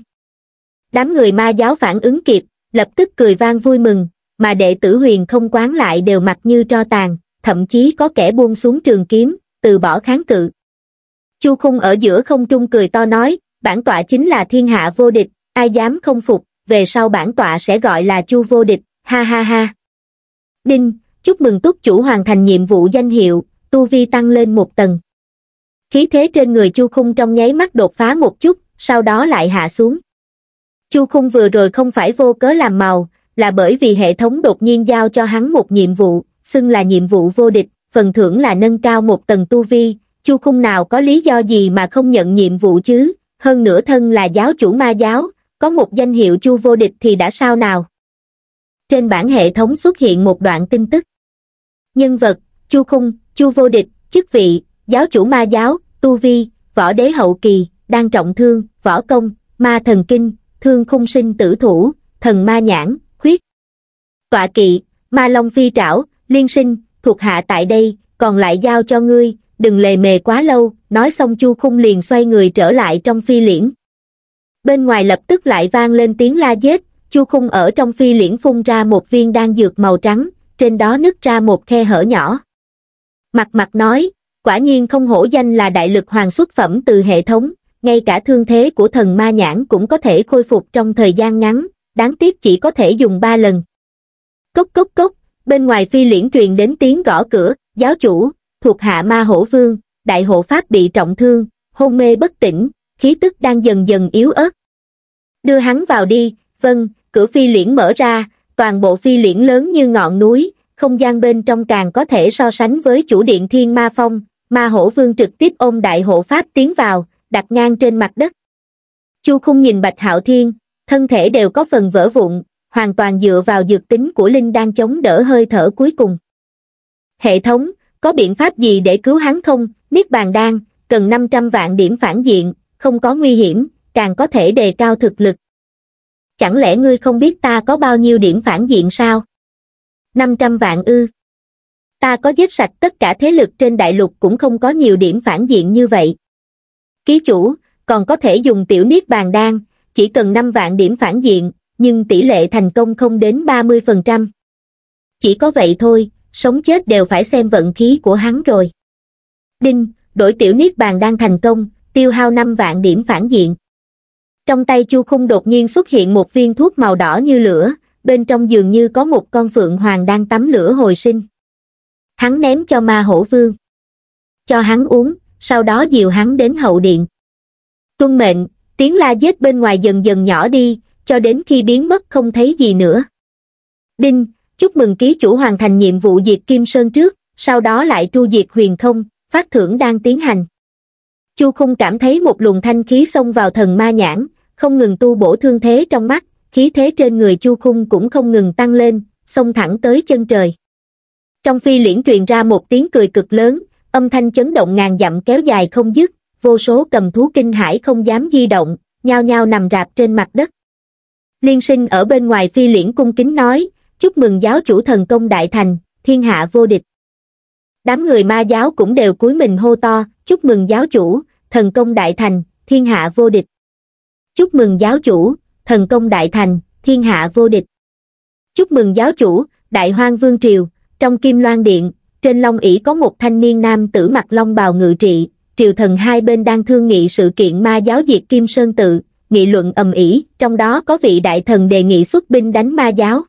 Đám người ma giáo phản ứng kịp, lập tức cười vang vui mừng, mà đệ tử huyền không quán lại đều mặt như tro tàn, thậm chí có kẻ buông xuống trường kiếm, từ bỏ kháng cự. Chu Khung ở giữa không trung cười to nói, bản tọa chính là thiên hạ vô địch, ai dám không phục, về sau bản tọa sẽ gọi là Chu vô địch, ha ha ha. Đinh, chúc mừng túc chủ hoàn thành nhiệm vụ danh hiệu, tu vi tăng lên một tầng. Khí thế trên người Chu Khung trong nháy mắt đột phá một chút, sau đó lại hạ xuống. Chu Khung vừa rồi không phải vô cớ làm màu, là bởi vì hệ thống đột nhiên giao cho hắn một nhiệm vụ, xưng là nhiệm vụ vô địch, phần thưởng là nâng cao một tầng tu vi, Chu Khung nào có lý do gì mà không nhận nhiệm vụ chứ, hơn nữa thân là giáo chủ ma giáo, có một danh hiệu Chu vô địch thì đã sao nào. Trên bảng hệ thống xuất hiện một đoạn tin tức. Nhân vật, Chu Khung, Chu vô địch, chức vị, giáo chủ ma giáo, tu vi, võ đế hậu kỳ, đang trọng thương, võ công, ma thần kinh, thương khung sinh tử thủ, thần ma nhãn, khuyết. Tọa kỵ, ma long phi trảo, liên sinh, thuộc hạ tại đây, còn lại giao cho ngươi, đừng lề mề quá lâu, nói xong chu khung liền xoay người trở lại trong phi liễn. Bên ngoài lập tức lại vang lên tiếng la giết, chu khung ở trong phi liễn phun ra một viên đan dược màu trắng, trên đó nứt ra một khe hở nhỏ. Mặt mặt nói, quả nhiên không hổ danh là đại lực hoàng xuất phẩm từ hệ thống, ngay cả thương thế của thần ma nhãn cũng có thể khôi phục trong thời gian ngắn, đáng tiếc chỉ có thể dùng ba lần. Cốc cốc cốc, bên ngoài phi liễn truyền đến tiếng gõ cửa, giáo chủ, thuộc hạ ma hổ vương, đại hộ pháp bị trọng thương, hôn mê bất tỉnh, khí tức đang dần dần yếu ớt. Đưa hắn vào đi, vâng, cửa phi liễn mở ra, toàn bộ phi liễn lớn như ngọn núi, không gian bên trong càng có thể so sánh với chủ điện thiên ma phong, ma hổ vương trực tiếp ôm đại hộ pháp tiến vào, đặt ngang trên mặt đất chu khung nhìn bạch hạo thiên thân thể đều có phần vỡ vụn hoàn toàn dựa vào dược tính của linh đang chống đỡ hơi thở cuối cùng hệ thống có biện pháp gì để cứu hắn không niết bàn đan cần năm trăm vạn điểm phản diện không có nguy hiểm càng có thể đề cao thực lực chẳng lẽ ngươi không biết ta có bao nhiêu điểm phản diện sao năm trăm vạn ư ta có giết sạch tất cả thế lực trên đại lục cũng không có nhiều điểm phản diện như vậy Ký chủ, còn có thể dùng tiểu niết bàn đan, chỉ cần 5 vạn điểm phản diện, nhưng tỷ lệ thành công không đến 30%. Chỉ có vậy thôi, sống chết đều phải xem vận khí của hắn rồi. Đinh, đổi tiểu niết bàn đan thành công, tiêu hao 5 vạn điểm phản diện. Trong tay Chu Khung đột nhiên xuất hiện một viên thuốc màu đỏ như lửa, bên trong dường như có một con phượng hoàng đang tắm lửa hồi sinh. Hắn ném cho ma hổ vương. Cho hắn uống, sau đó dìu hắn đến hậu điện. Tuân mệnh, tiếng la giết bên ngoài dần dần nhỏ đi, cho đến khi biến mất không thấy gì nữa. Đinh, chúc mừng ký chủ hoàn thành nhiệm vụ diệt Kim Sơn trước, sau đó lại tru diệt huyền không, phát thưởng đang tiến hành. Chu Khung cảm thấy một luồng thanh khí xông vào thần ma nhãn, không ngừng tu bổ thương thế trong mắt, khí thế trên người Chu Khung cũng không ngừng tăng lên, xông thẳng tới chân trời. Trong phi liễn truyền ra một tiếng cười cực lớn, âm thanh chấn động ngàn dặm kéo dài không dứt, vô số cầm thú kinh hải không dám di động, nhao nhao nằm rạp trên mặt đất. Liên sinh ở bên ngoài phi liễn cung kính nói, chúc mừng giáo chủ thần công đại thành, thiên hạ vô địch. Đám người ma giáo cũng đều cúi mình hô to, chúc mừng giáo chủ, thần công đại thành, thiên hạ vô địch. Chúc mừng giáo chủ, thần công đại thành, thiên hạ vô địch. Chúc mừng giáo chủ, đại hoang vương triều, trong kim loan điện, trên long ỷ có một thanh niên nam tử mặt long bào ngự trị, triều thần hai bên đang thương nghị sự kiện ma giáo diệt Kim Sơn Tự, nghị luận ầm ĩ, trong đó có vị đại thần đề nghị xuất binh đánh ma giáo.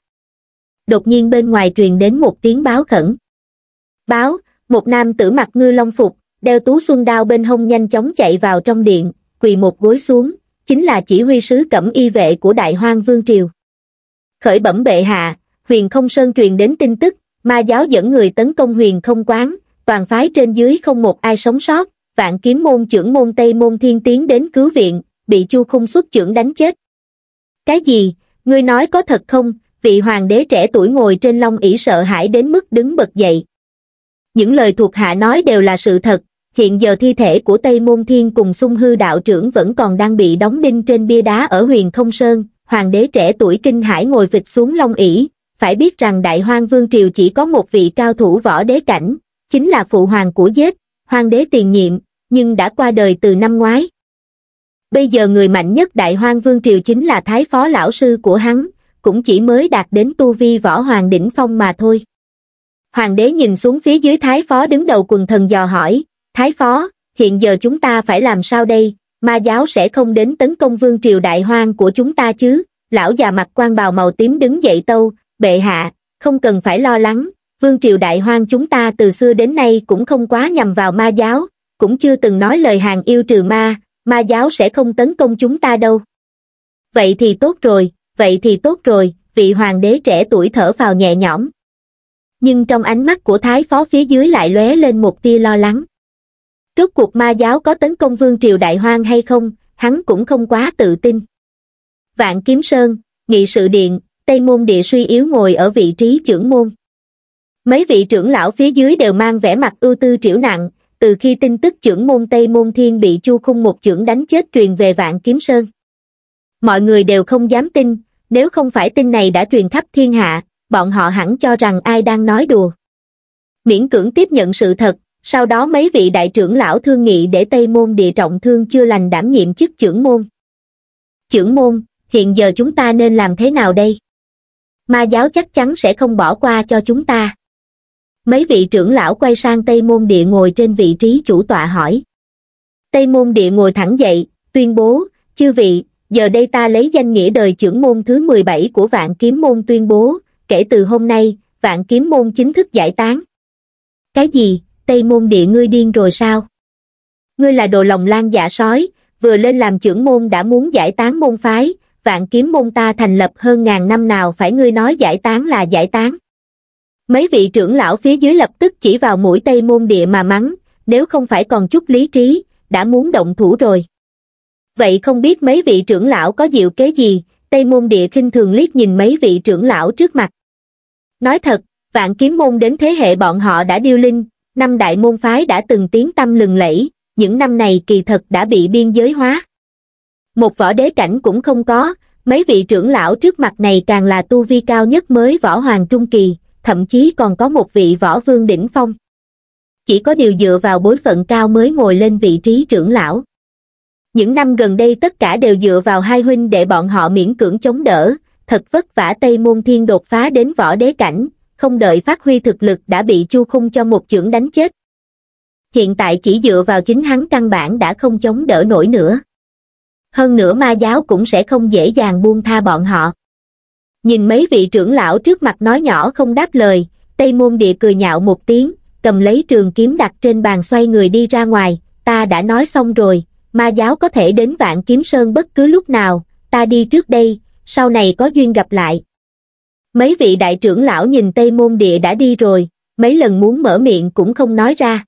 Đột nhiên bên ngoài truyền đến một tiếng báo khẩn. Báo, một nam tử mặt ngư long phục, đeo tú xuân đao bên hông nhanh chóng chạy vào trong điện, quỳ một gối xuống, chính là chỉ huy sứ cẩm y vệ của đại hoang vương triều. Khởi bẩm bệ hạ, huyền không sơn truyền đến tin tức, ma giáo dẫn người tấn công huyền không quán, toàn phái trên dưới không một ai sống sót, vạn kiếm môn trưởng môn Tây Môn Thiên tiến đến cứu viện, bị Chu Khung xuất trưởng đánh chết. Cái gì, ngươi nói có thật không, vị hoàng đế trẻ tuổi ngồi trên long ỷ sợ hãi đến mức đứng bật dậy. Những lời thuộc hạ nói đều là sự thật, hiện giờ thi thể của Tây Môn Thiên cùng sung hư đạo trưởng vẫn còn đang bị đóng đinh trên bia đá ở huyền không sơn, hoàng đế trẻ tuổi kinh hải ngồi vịt xuống long ỷ phải biết rằng Đại Hoang Vương Triều chỉ có một vị cao thủ võ đế cảnh, chính là phụ hoàng của Dết, hoàng đế tiền nhiệm, nhưng đã qua đời từ năm ngoái. Bây giờ người mạnh nhất Đại Hoang Vương Triều chính là Thái Phó Lão Sư của hắn, cũng chỉ mới đạt đến tu vi võ hoàng đỉnh phong mà thôi. Hoàng đế nhìn xuống phía dưới Thái Phó đứng đầu quần thần dò hỏi, Thái Phó, hiện giờ chúng ta phải làm sao đây, ma giáo sẽ không đến tấn công Vương Triều Đại Hoang của chúng ta chứ, lão già mặt quan bào màu tím đứng dậy tâu, bệ hạ, không cần phải lo lắng, vương triều đại hoang chúng ta từ xưa đến nay cũng không quá nhằm vào ma giáo, cũng chưa từng nói lời hàng yêu trừ ma, ma giáo sẽ không tấn công chúng ta đâu. Vậy thì tốt rồi, vậy thì tốt rồi, vị hoàng đế trẻ tuổi thở vào nhẹ nhõm. Nhưng trong ánh mắt của thái phó phía dưới lại lóe lên một tia lo lắng. trước cuộc ma giáo có tấn công vương triều đại hoang hay không, hắn cũng không quá tự tin. Vạn Kiếm Sơn, Nghị sự Điện, tây môn địa suy yếu ngồi ở vị trí trưởng môn mấy vị trưởng lão phía dưới đều mang vẻ mặt ưu tư triểu nặng từ khi tin tức trưởng môn tây môn thiên bị chu khung một trưởng đánh chết truyền về vạn kiếm sơn mọi người đều không dám tin nếu không phải tin này đã truyền khắp thiên hạ bọn họ hẳn cho rằng ai đang nói đùa miễn cưỡng tiếp nhận sự thật sau đó mấy vị đại trưởng lão thương nghị để tây môn địa trọng thương chưa lành đảm nhiệm chức trưởng môn trưởng môn hiện giờ chúng ta nên làm thế nào đây ma giáo chắc chắn sẽ không bỏ qua cho chúng ta. Mấy vị trưởng lão quay sang Tây Môn Địa ngồi trên vị trí chủ tọa hỏi. Tây Môn Địa ngồi thẳng dậy, tuyên bố, chư vị, giờ đây ta lấy danh nghĩa đời trưởng môn thứ 17 của vạn kiếm môn tuyên bố, kể từ hôm nay, vạn kiếm môn chính thức giải tán. Cái gì, Tây Môn Địa ngươi điên rồi sao? Ngươi là đồ lòng lan giả dạ sói, vừa lên làm trưởng môn đã muốn giải tán môn phái, vạn kiếm môn ta thành lập hơn ngàn năm nào phải ngươi nói giải tán là giải tán. Mấy vị trưởng lão phía dưới lập tức chỉ vào mũi tây môn địa mà mắng, nếu không phải còn chút lý trí, đã muốn động thủ rồi. Vậy không biết mấy vị trưởng lão có diệu kế gì, tây môn địa khinh thường liếc nhìn mấy vị trưởng lão trước mặt. Nói thật, vạn kiếm môn đến thế hệ bọn họ đã điêu linh, năm đại môn phái đã từng tiến tâm lừng lẫy, những năm này kỳ thật đã bị biên giới hóa một võ đế cảnh cũng không có mấy vị trưởng lão trước mặt này càng là tu vi cao nhất mới võ hoàng trung kỳ thậm chí còn có một vị võ vương đỉnh phong chỉ có điều dựa vào bối phận cao mới ngồi lên vị trí trưởng lão những năm gần đây tất cả đều dựa vào hai huynh để bọn họ miễn cưỡng chống đỡ thật vất vả tây môn thiên đột phá đến võ đế cảnh không đợi phát huy thực lực đã bị chu khung cho một chưởng đánh chết hiện tại chỉ dựa vào chính hắn căn bản đã không chống đỡ nổi nữa hơn nữa ma giáo cũng sẽ không dễ dàng buông tha bọn họ. Nhìn mấy vị trưởng lão trước mặt nói nhỏ không đáp lời, Tây Môn Địa cười nhạo một tiếng, cầm lấy trường kiếm đặt trên bàn xoay người đi ra ngoài, ta đã nói xong rồi, ma giáo có thể đến vạn kiếm sơn bất cứ lúc nào, ta đi trước đây, sau này có duyên gặp lại. Mấy vị đại trưởng lão nhìn Tây Môn Địa đã đi rồi, mấy lần muốn mở miệng cũng không nói ra.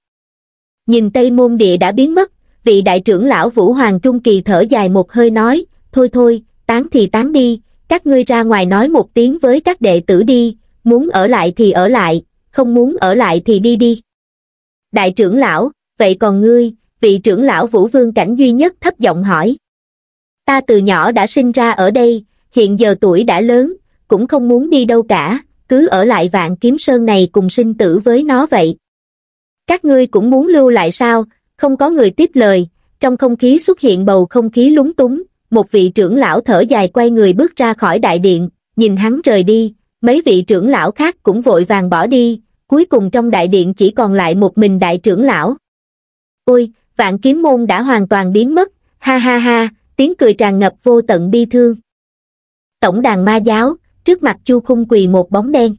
Nhìn Tây Môn Địa đã biến mất, vị đại trưởng lão Vũ Hoàng Trung Kỳ thở dài một hơi nói, thôi thôi, tán thì tán đi, các ngươi ra ngoài nói một tiếng với các đệ tử đi, muốn ở lại thì ở lại, không muốn ở lại thì đi đi. Đại trưởng lão, vậy còn ngươi, vị trưởng lão Vũ Vương Cảnh duy nhất thấp giọng hỏi. Ta từ nhỏ đã sinh ra ở đây, hiện giờ tuổi đã lớn, cũng không muốn đi đâu cả, cứ ở lại vạn kiếm sơn này cùng sinh tử với nó vậy. Các ngươi cũng muốn lưu lại sao, không có người tiếp lời trong không khí xuất hiện bầu không khí lúng túng một vị trưởng lão thở dài quay người bước ra khỏi đại điện nhìn hắn rời đi mấy vị trưởng lão khác cũng vội vàng bỏ đi cuối cùng trong đại điện chỉ còn lại một mình đại trưởng lão ôi vạn kiếm môn đã hoàn toàn biến mất ha ha ha tiếng cười tràn ngập vô tận bi thương tổng đàn ma giáo trước mặt chu khung quỳ một bóng đen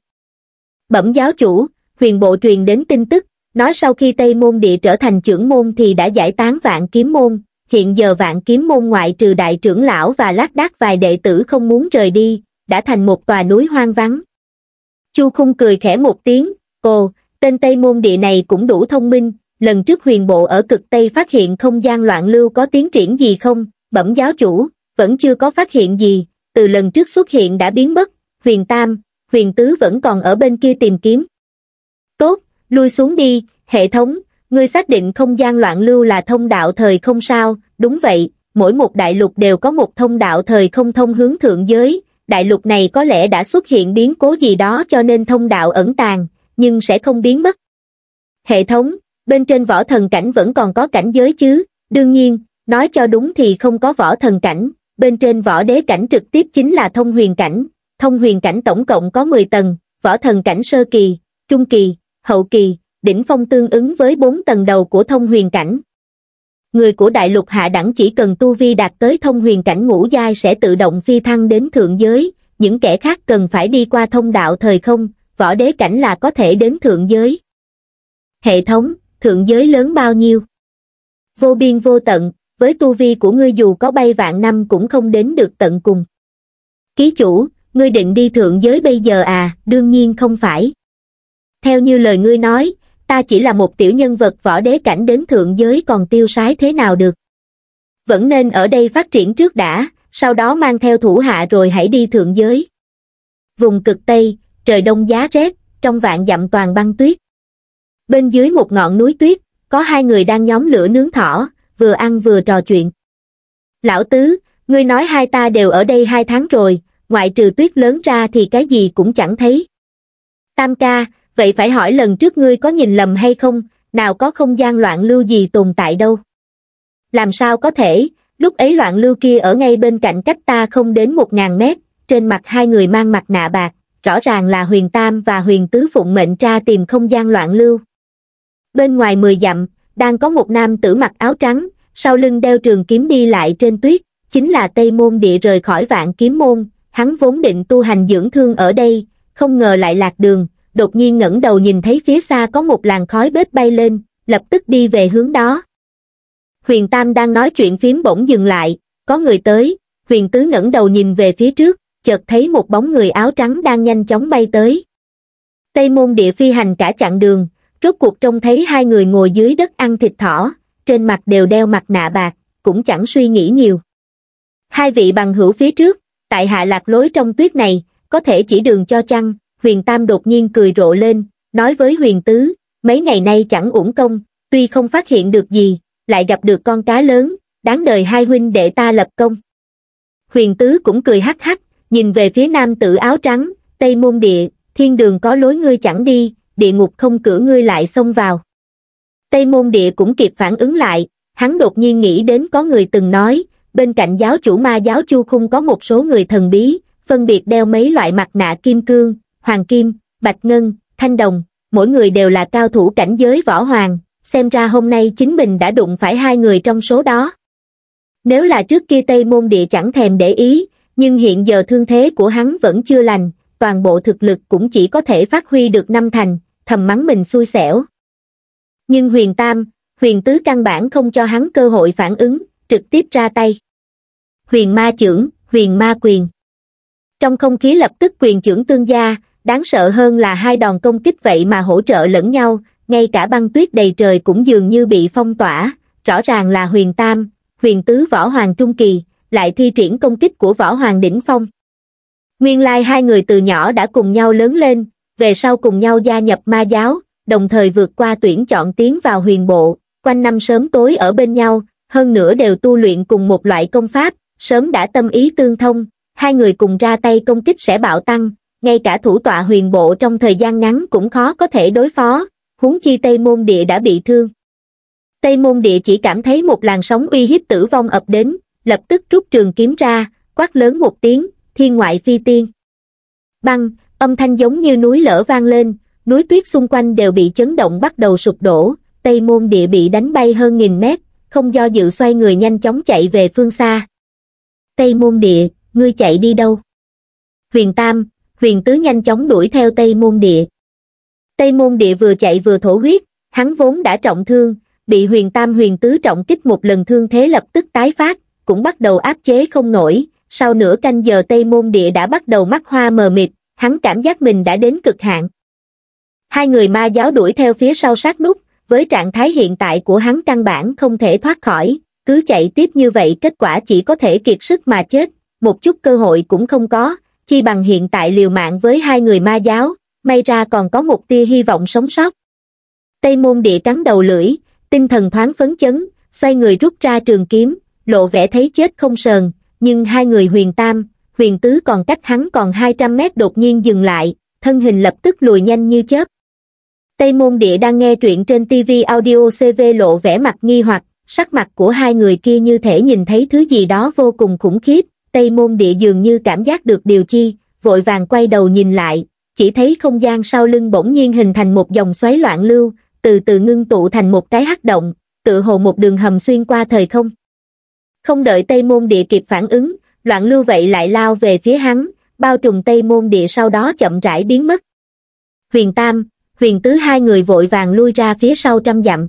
bẩm giáo chủ huyền bộ truyền đến tin tức Nói sau khi Tây Môn Địa trở thành trưởng môn thì đã giải tán vạn kiếm môn, hiện giờ vạn kiếm môn ngoại trừ đại trưởng lão và lác đác vài đệ tử không muốn rời đi, đã thành một tòa núi hoang vắng. Chu Khung cười khẽ một tiếng, ồ, tên Tây Môn Địa này cũng đủ thông minh, lần trước huyền bộ ở cực Tây phát hiện không gian loạn lưu có tiến triển gì không, bẩm giáo chủ, vẫn chưa có phát hiện gì, từ lần trước xuất hiện đã biến mất, huyền tam, huyền tứ vẫn còn ở bên kia tìm kiếm. Tốt, lui xuống đi, hệ thống, ngươi xác định không gian loạn lưu là thông đạo thời không sao, đúng vậy, mỗi một đại lục đều có một thông đạo thời không thông hướng thượng giới, đại lục này có lẽ đã xuất hiện biến cố gì đó cho nên thông đạo ẩn tàng, nhưng sẽ không biến mất. Hệ thống, bên trên võ thần cảnh vẫn còn có cảnh giới chứ, đương nhiên, nói cho đúng thì không có võ thần cảnh, bên trên võ đế cảnh trực tiếp chính là thông huyền cảnh, thông huyền cảnh tổng cộng có 10 tầng, võ thần cảnh sơ kỳ, trung kỳ, hậu kỳ, đỉnh phong tương ứng với bốn tầng đầu của thông huyền cảnh. Người của đại lục hạ đẳng chỉ cần tu vi đạt tới thông huyền cảnh ngũ giai sẽ tự động phi thăng đến thượng giới, những kẻ khác cần phải đi qua thông đạo thời không, võ đế cảnh là có thể đến thượng giới. Hệ thống, thượng giới lớn bao nhiêu? Vô biên vô tận, với tu vi của ngươi dù có bay vạn năm cũng không đến được tận cùng. Ký chủ, ngươi định đi thượng giới bây giờ à, đương nhiên không phải theo như lời ngươi nói ta chỉ là một tiểu nhân vật võ đế cảnh đến thượng giới còn tiêu sái thế nào được vẫn nên ở đây phát triển trước đã sau đó mang theo thủ hạ rồi hãy đi thượng giới vùng cực tây trời đông giá rét trong vạn dặm toàn băng tuyết bên dưới một ngọn núi tuyết có hai người đang nhóm lửa nướng thỏ vừa ăn vừa trò chuyện lão tứ ngươi nói hai ta đều ở đây hai tháng rồi ngoại trừ tuyết lớn ra thì cái gì cũng chẳng thấy tam ca vậy phải hỏi lần trước ngươi có nhìn lầm hay không, nào có không gian loạn lưu gì tồn tại đâu. Làm sao có thể, lúc ấy loạn lưu kia ở ngay bên cạnh cách ta không đến một ngàn mét, trên mặt hai người mang mặt nạ bạc, rõ ràng là huyền tam và huyền tứ phụng mệnh tra tìm không gian loạn lưu. Bên ngoài mười dặm, đang có một nam tử mặc áo trắng, sau lưng đeo trường kiếm đi lại trên tuyết, chính là Tây Môn Địa rời khỏi vạn kiếm môn, hắn vốn định tu hành dưỡng thương ở đây, không ngờ lại lạc đường, đột nhiên ngẩng đầu nhìn thấy phía xa có một làn khói bếp bay lên, lập tức đi về hướng đó. Huyền Tam đang nói chuyện phím bỗng dừng lại, có người tới, Huyền Tứ ngẩng đầu nhìn về phía trước, chợt thấy một bóng người áo trắng đang nhanh chóng bay tới. Tây môn địa phi hành cả chặng đường, rốt cuộc trông thấy hai người ngồi dưới đất ăn thịt thỏ, trên mặt đều đeo mặt nạ bạc, cũng chẳng suy nghĩ nhiều. Hai vị bằng hữu phía trước, tại hạ lạc lối trong tuyết này, có thể chỉ đường cho chăng, huyền tam đột nhiên cười rộ lên, nói với huyền tứ, mấy ngày nay chẳng uổng công, tuy không phát hiện được gì, lại gặp được con cá lớn, đáng đời hai huynh đệ ta lập công. Huyền tứ cũng cười hắc hắc, nhìn về phía nam tử áo trắng, tây môn địa, thiên đường có lối ngươi chẳng đi, địa ngục không cửa ngươi lại xông vào. Tây môn địa cũng kịp phản ứng lại, hắn đột nhiên nghĩ đến có người từng nói, bên cạnh giáo chủ ma giáo chu khung có một số người thần bí, phân biệt đeo mấy loại mặt nạ kim cương, hoàng kim, bạch ngân, thanh đồng, mỗi người đều là cao thủ cảnh giới võ hoàng, xem ra hôm nay chính mình đã đụng phải hai người trong số đó. Nếu là trước kia Tây Môn Địa chẳng thèm để ý, nhưng hiện giờ thương thế của hắn vẫn chưa lành, toàn bộ thực lực cũng chỉ có thể phát huy được năm thành, thầm mắng mình xui xẻo. Nhưng huyền tam, huyền tứ căn bản không cho hắn cơ hội phản ứng, trực tiếp ra tay. Huyền ma trưởng, huyền ma quyền. Trong không khí lập tức quyền trưởng tương gia, đáng sợ hơn là hai đòn công kích vậy mà hỗ trợ lẫn nhau, ngay cả băng tuyết đầy trời cũng dường như bị phong tỏa, rõ ràng là huyền tam, huyền tứ võ hoàng trung kỳ, lại thi triển công kích của võ hoàng đỉnh phong. Nguyên lai hai người từ nhỏ đã cùng nhau lớn lên, về sau cùng nhau gia nhập ma giáo, đồng thời vượt qua tuyển chọn tiến vào huyền bộ, quanh năm sớm tối ở bên nhau, hơn nữa đều tu luyện cùng một loại công pháp, sớm đã tâm ý tương thông, hai người cùng ra tay công kích sẽ bạo tăng, ngay cả thủ tọa huyền bộ trong thời gian ngắn cũng khó có thể đối phó, huống chi Tây Môn Địa đã bị thương. Tây Môn Địa chỉ cảm thấy một làn sóng uy hiếp tử vong ập đến, lập tức rút trường kiếm ra, quát lớn một tiếng, thiên ngoại phi tiên. Băng, âm thanh giống như núi lở vang lên, núi tuyết xung quanh đều bị chấn động bắt đầu sụp đổ, Tây Môn Địa bị đánh bay hơn nghìn mét, không do dự xoay người nhanh chóng chạy về phương xa. Tây Môn Địa, ngươi chạy đi đâu? Huyền Tam, Huyền tứ nhanh chóng đuổi theo tây môn địa tây môn địa vừa chạy vừa thổ huyết hắn vốn đã trọng thương bị huyền tam huyền tứ trọng kích một lần thương thế lập tức tái phát cũng bắt đầu áp chế không nổi sau nửa canh giờ tây môn địa đã bắt đầu mắt hoa mờ mịt hắn cảm giác mình đã đến cực hạn hai người ma giáo đuổi theo phía sau sát nút với trạng thái hiện tại của hắn căn bản không thể thoát khỏi cứ chạy tiếp như vậy kết quả chỉ có thể kiệt sức mà chết một chút cơ hội cũng không có chi bằng hiện tại liều mạng với hai người ma giáo, may ra còn có một tia hy vọng sống sót. Tây môn địa cắn đầu lưỡi, tinh thần thoáng phấn chấn, xoay người rút ra trường kiếm, lộ vẻ thấy chết không sờn, nhưng hai người huyền tam, huyền tứ còn cách hắn còn 200 mét đột nhiên dừng lại, thân hình lập tức lùi nhanh như chớp. Tây môn địa đang nghe truyện trên TV audio CV lộ vẻ mặt nghi hoặc, sắc mặt của hai người kia như thể nhìn thấy thứ gì đó vô cùng khủng khiếp, Tây môn địa dường như cảm giác được điều chi, vội vàng quay đầu nhìn lại, chỉ thấy không gian sau lưng bỗng nhiên hình thành một dòng xoáy loạn lưu, từ từ ngưng tụ thành một cái hắc động, tự hồ một đường hầm xuyên qua thời không. Không đợi Tây môn địa kịp phản ứng, loạn lưu vậy lại lao về phía hắn, bao trùm Tây môn địa sau đó chậm rãi biến mất. Huyền Tam, Huyền Tứ hai người vội vàng lui ra phía sau trăm dặm.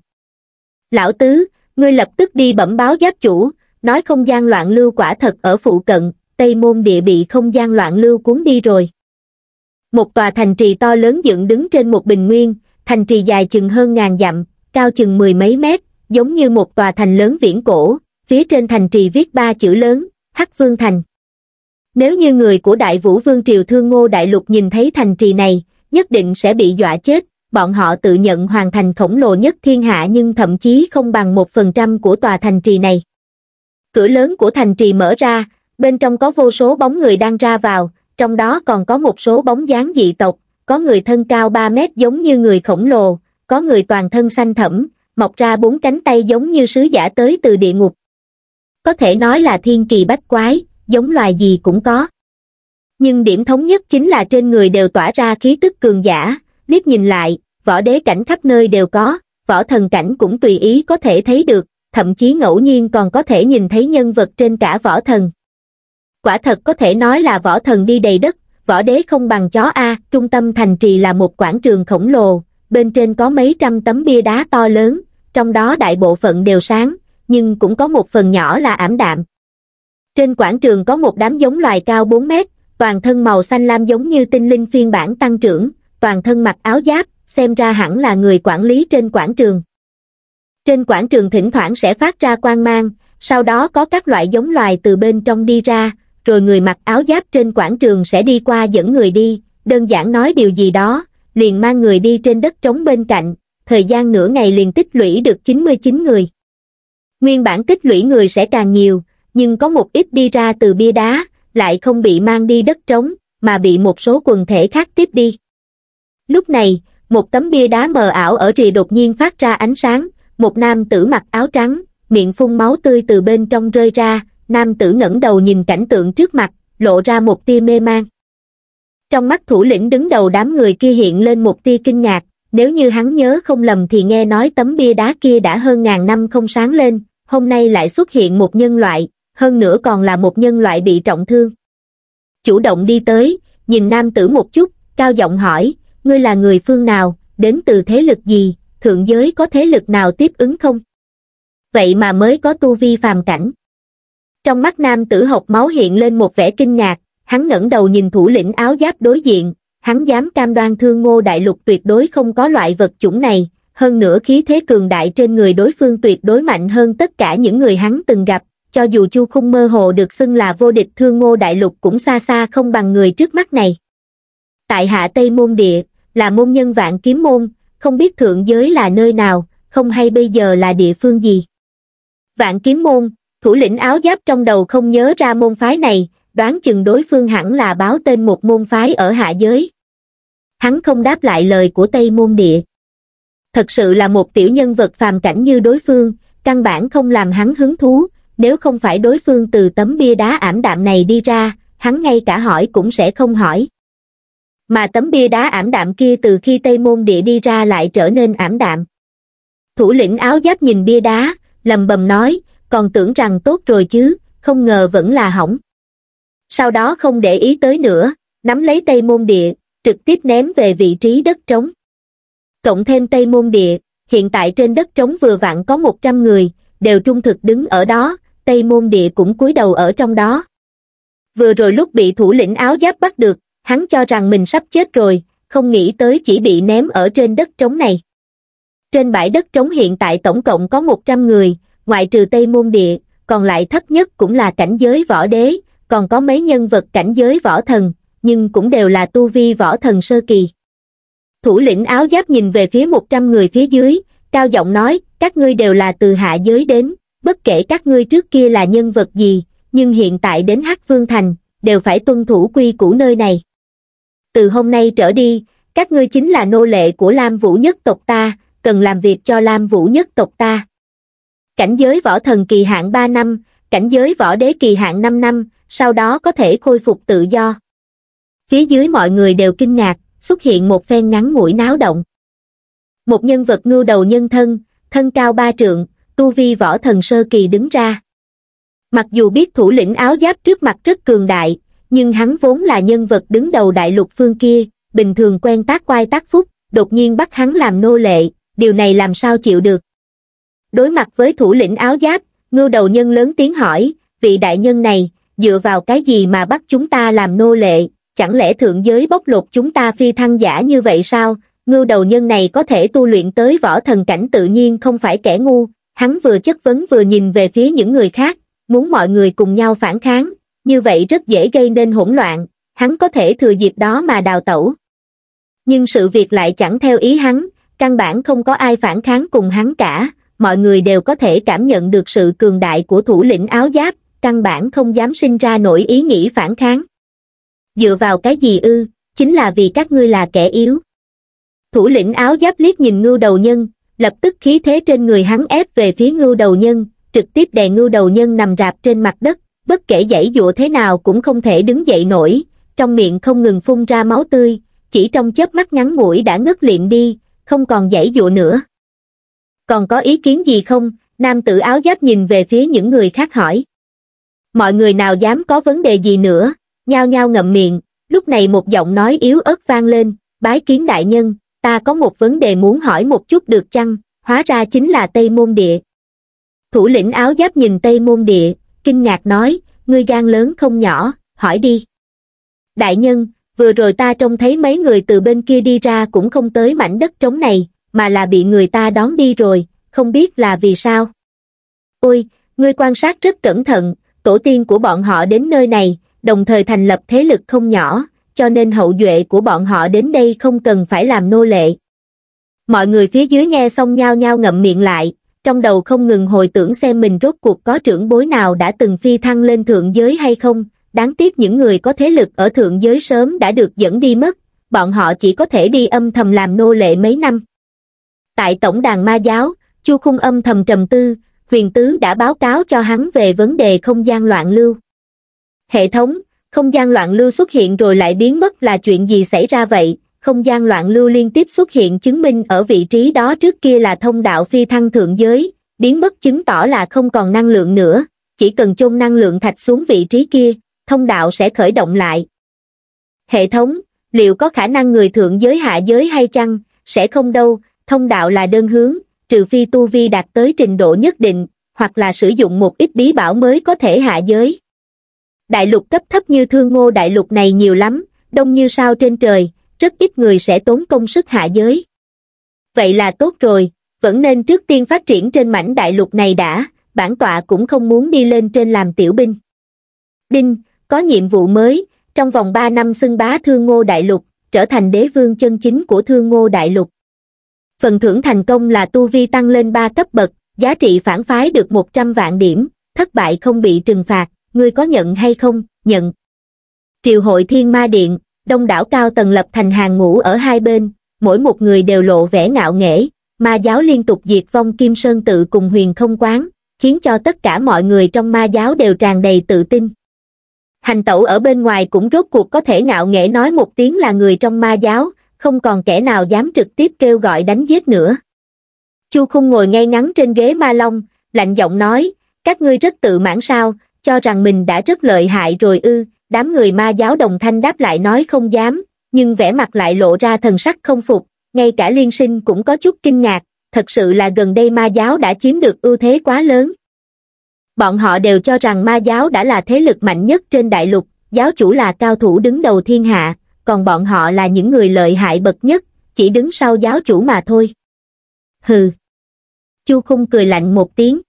Lão Tứ, ngươi lập tức đi bẩm báo giáp chủ, nói không gian loạn lưu quả thật ở phụ cận, Tây Môn địa bị không gian loạn lưu cuốn đi rồi. Một tòa thành trì to lớn dựng đứng trên một bình nguyên, thành trì dài chừng hơn ngàn dặm, cao chừng mười mấy mét, giống như một tòa thành lớn viễn cổ, phía trên thành trì viết ba chữ lớn, Hắc Vương Thành. Nếu như người của Đại Vũ Vương Triều Thương Ngô Đại Lục nhìn thấy thành trì này, nhất định sẽ bị dọa chết, bọn họ tự nhận hoàn thành khổng lồ nhất thiên hạ nhưng thậm chí không bằng một phần trăm của tòa thành trì này cửa lớn của thành trì mở ra bên trong có vô số bóng người đang ra vào trong đó còn có một số bóng dáng dị tộc có người thân cao ba mét giống như người khổng lồ có người toàn thân xanh thẫm mọc ra bốn cánh tay giống như sứ giả tới từ địa ngục có thể nói là thiên kỳ bách quái giống loài gì cũng có nhưng điểm thống nhất chính là trên người đều tỏa ra khí tức cường giả liếc nhìn lại võ đế cảnh khắp nơi đều có võ thần cảnh cũng tùy ý có thể thấy được thậm chí ngẫu nhiên còn có thể nhìn thấy nhân vật trên cả võ thần. Quả thật có thể nói là võ thần đi đầy đất, võ đế không bằng chó A, trung tâm thành trì là một quảng trường khổng lồ, bên trên có mấy trăm tấm bia đá to lớn, trong đó đại bộ phận đều sáng, nhưng cũng có một phần nhỏ là ảm đạm. Trên quảng trường có một đám giống loài cao 4 mét, toàn thân màu xanh lam giống như tinh linh phiên bản tăng trưởng, toàn thân mặc áo giáp, xem ra hẳn là người quản lý trên quảng trường. Trên quảng trường thỉnh thoảng sẽ phát ra quang mang, sau đó có các loại giống loài từ bên trong đi ra, rồi người mặc áo giáp trên quảng trường sẽ đi qua dẫn người đi, đơn giản nói điều gì đó, liền mang người đi trên đất trống bên cạnh, thời gian nửa ngày liền tích lũy được 99 người. Nguyên bản tích lũy người sẽ càng nhiều, nhưng có một ít đi ra từ bia đá, lại không bị mang đi đất trống, mà bị một số quần thể khác tiếp đi. Lúc này, một tấm bia đá mờ ảo ở rìa đột nhiên phát ra ánh sáng, một nam tử mặc áo trắng, miệng phun máu tươi từ bên trong rơi ra, nam tử ngẩng đầu nhìn cảnh tượng trước mặt, lộ ra một tia mê mang. Trong mắt thủ lĩnh đứng đầu đám người kia hiện lên một tia kinh ngạc, nếu như hắn nhớ không lầm thì nghe nói tấm bia đá kia đã hơn ngàn năm không sáng lên, hôm nay lại xuất hiện một nhân loại, hơn nữa còn là một nhân loại bị trọng thương. Chủ động đi tới, nhìn nam tử một chút, cao giọng hỏi, ngươi là người phương nào, đến từ thế lực gì, thượng giới có thế lực nào tiếp ứng không? Vậy mà mới có tu vi phàm cảnh. Trong mắt nam tử học máu hiện lên một vẻ kinh ngạc, hắn ngẩng đầu nhìn thủ lĩnh áo giáp đối diện, hắn dám cam đoan thương ngô đại lục tuyệt đối không có loại vật chủng này, hơn nữa khí thế cường đại trên người đối phương tuyệt đối mạnh hơn tất cả những người hắn từng gặp, cho dù chu khung mơ hồ được xưng là vô địch thương ngô đại lục cũng xa xa không bằng người trước mắt này. Tại hạ Tây Môn Địa, là môn nhân vạn kiếm môn, không biết thượng giới là nơi nào, không hay bây giờ là địa phương gì. Vạn kiếm môn, thủ lĩnh áo giáp trong đầu không nhớ ra môn phái này, đoán chừng đối phương hẳn là báo tên một môn phái ở hạ giới. Hắn không đáp lại lời của Tây Môn Địa. Thật sự là một tiểu nhân vật phàm cảnh như đối phương, căn bản không làm hắn hứng thú, nếu không phải đối phương từ tấm bia đá ảm đạm này đi ra, hắn ngay cả hỏi cũng sẽ không hỏi mà tấm bia đá ảm đạm kia từ khi tây môn địa đi ra lại trở nên ảm đạm thủ lĩnh áo giáp nhìn bia đá lầm bầm nói còn tưởng rằng tốt rồi chứ không ngờ vẫn là hỏng sau đó không để ý tới nữa nắm lấy tây môn địa trực tiếp ném về vị trí đất trống cộng thêm tây môn địa hiện tại trên đất trống vừa vặn có một trăm người đều trung thực đứng ở đó tây môn địa cũng cúi đầu ở trong đó vừa rồi lúc bị thủ lĩnh áo giáp bắt được hắn cho rằng mình sắp chết rồi, không nghĩ tới chỉ bị ném ở trên đất trống này. Trên bãi đất trống hiện tại tổng cộng có 100 người, ngoại trừ Tây Môn Địa, còn lại thấp nhất cũng là cảnh giới võ đế, còn có mấy nhân vật cảnh giới võ thần, nhưng cũng đều là tu vi võ thần sơ kỳ. Thủ lĩnh áo giáp nhìn về phía 100 người phía dưới, cao giọng nói, các ngươi đều là từ hạ giới đến, bất kể các ngươi trước kia là nhân vật gì, nhưng hiện tại đến Hắc Vương Thành, đều phải tuân thủ quy củ nơi này từ hôm nay trở đi, các ngươi chính là nô lệ của Lam Vũ nhất tộc ta, cần làm việc cho Lam Vũ nhất tộc ta. Cảnh giới võ thần kỳ hạn 3 năm, cảnh giới võ đế kỳ hạn 5 năm, sau đó có thể khôi phục tự do. Phía dưới mọi người đều kinh ngạc, xuất hiện một phen ngắn mũi náo động. Một nhân vật ngưu đầu nhân thân, thân cao ba trượng, tu vi võ thần sơ kỳ đứng ra. Mặc dù biết thủ lĩnh áo giáp trước mặt rất cường đại, nhưng hắn vốn là nhân vật đứng đầu đại lục phương kia, bình thường quen tác quai tác phúc, đột nhiên bắt hắn làm nô lệ, điều này làm sao chịu được. Đối mặt với thủ lĩnh áo giáp, ngưu đầu nhân lớn tiếng hỏi, vị đại nhân này, dựa vào cái gì mà bắt chúng ta làm nô lệ, chẳng lẽ thượng giới bóc lột chúng ta phi thăng giả như vậy sao, ngưu đầu nhân này có thể tu luyện tới võ thần cảnh tự nhiên không phải kẻ ngu, hắn vừa chất vấn vừa nhìn về phía những người khác, muốn mọi người cùng nhau phản kháng, như vậy rất dễ gây nên hỗn loạn, hắn có thể thừa dịp đó mà đào tẩu. Nhưng sự việc lại chẳng theo ý hắn, căn bản không có ai phản kháng cùng hắn cả, mọi người đều có thể cảm nhận được sự cường đại của thủ lĩnh áo giáp, căn bản không dám sinh ra nổi ý nghĩ phản kháng. Dựa vào cái gì ư, chính là vì các ngươi là kẻ yếu. Thủ lĩnh áo giáp liếc nhìn ngưu đầu nhân, lập tức khí thế trên người hắn ép về phía ngưu đầu nhân, trực tiếp đè ngưu đầu nhân nằm rạp trên mặt đất, bất kể dãy dụa thế nào cũng không thể đứng dậy nổi, trong miệng không ngừng phun ra máu tươi, chỉ trong chớp mắt ngắn ngủi đã ngất liệm đi, không còn dãy dụa nữa. Còn có ý kiến gì không? Nam tử áo giáp nhìn về phía những người khác hỏi. Mọi người nào dám có vấn đề gì nữa, nhao nhao ngậm miệng, lúc này một giọng nói yếu ớt vang lên, bái kiến đại nhân, ta có một vấn đề muốn hỏi một chút được chăng, hóa ra chính là Tây Môn Địa. Thủ lĩnh áo giáp nhìn Tây Môn Địa, kinh ngạc nói, ngươi gan lớn không nhỏ, hỏi đi. Đại nhân, vừa rồi ta trông thấy mấy người từ bên kia đi ra cũng không tới mảnh đất trống này, mà là bị người ta đón đi rồi, không biết là vì sao. Ôi, ngươi quan sát rất cẩn thận, tổ tiên của bọn họ đến nơi này, đồng thời thành lập thế lực không nhỏ, cho nên hậu duệ của bọn họ đến đây không cần phải làm nô lệ. Mọi người phía dưới nghe xong nhao nhao ngậm miệng lại, trong đầu không ngừng hồi tưởng xem mình rốt cuộc có trưởng bối nào đã từng phi thăng lên thượng giới hay không, đáng tiếc những người có thế lực ở thượng giới sớm đã được dẫn đi mất, bọn họ chỉ có thể đi âm thầm làm nô lệ mấy năm. Tại Tổng đàn Ma Giáo, Chu Khung âm thầm trầm tư, huyền tứ đã báo cáo cho hắn về vấn đề không gian loạn lưu. Hệ thống, không gian loạn lưu xuất hiện rồi lại biến mất là chuyện gì xảy ra vậy, không gian loạn lưu liên tiếp xuất hiện chứng minh ở vị trí đó trước kia là thông đạo phi thăng thượng giới, biến mất chứng tỏ là không còn năng lượng nữa, chỉ cần chôn năng lượng thạch xuống vị trí kia, thông đạo sẽ khởi động lại. Hệ thống, liệu có khả năng người thượng giới hạ giới hay chăng, sẽ không đâu, thông đạo là đơn hướng, trừ phi tu vi đạt tới trình độ nhất định, hoặc là sử dụng một ít bí bảo mới có thể hạ giới. Đại lục cấp thấp như thương ngô đại lục này nhiều lắm, đông như sao trên trời, rất ít người sẽ tốn công sức hạ giới. Vậy là tốt rồi, vẫn nên trước tiên phát triển trên mảnh đại lục này đã, bản tọa cũng không muốn đi lên trên làm tiểu binh. Đinh, có nhiệm vụ mới, trong vòng 3 năm xưng bá thương ngô đại lục, trở thành đế vương chân chính của thương ngô đại lục. Phần thưởng thành công là tu vi tăng lên 3 cấp bậc, giá trị phản phái được 100 vạn điểm, thất bại không bị trừng phạt, ngươi có nhận hay không, nhận. Triều hội thiên ma điện, đông đảo cao tầng lập thành hàng ngũ ở hai bên, mỗi một người đều lộ vẻ ngạo nghễ, ma giáo liên tục diệt vong Kim Sơn tự cùng huyền không quán, khiến cho tất cả mọi người trong ma giáo đều tràn đầy tự tin. Hành tẩu ở bên ngoài cũng rốt cuộc có thể ngạo nghễ nói một tiếng là người trong ma giáo, không còn kẻ nào dám trực tiếp kêu gọi đánh giết nữa. Chu Khung ngồi ngay ngắn trên ghế ma long, lạnh giọng nói, các ngươi rất tự mãn sao, cho rằng mình đã rất lợi hại rồi ư, đám người ma giáo đồng thanh đáp lại nói không dám nhưng vẻ mặt lại lộ ra thần sắc không phục ngay cả liên sinh cũng có chút kinh ngạc thật sự là gần đây ma giáo đã chiếm được ưu thế quá lớn bọn họ đều cho rằng ma giáo đã là thế lực mạnh nhất trên đại lục giáo chủ là cao thủ đứng đầu thiên hạ còn bọn họ là những người lợi hại bậc nhất chỉ đứng sau giáo chủ mà thôi hừ chu khung cười lạnh một tiếng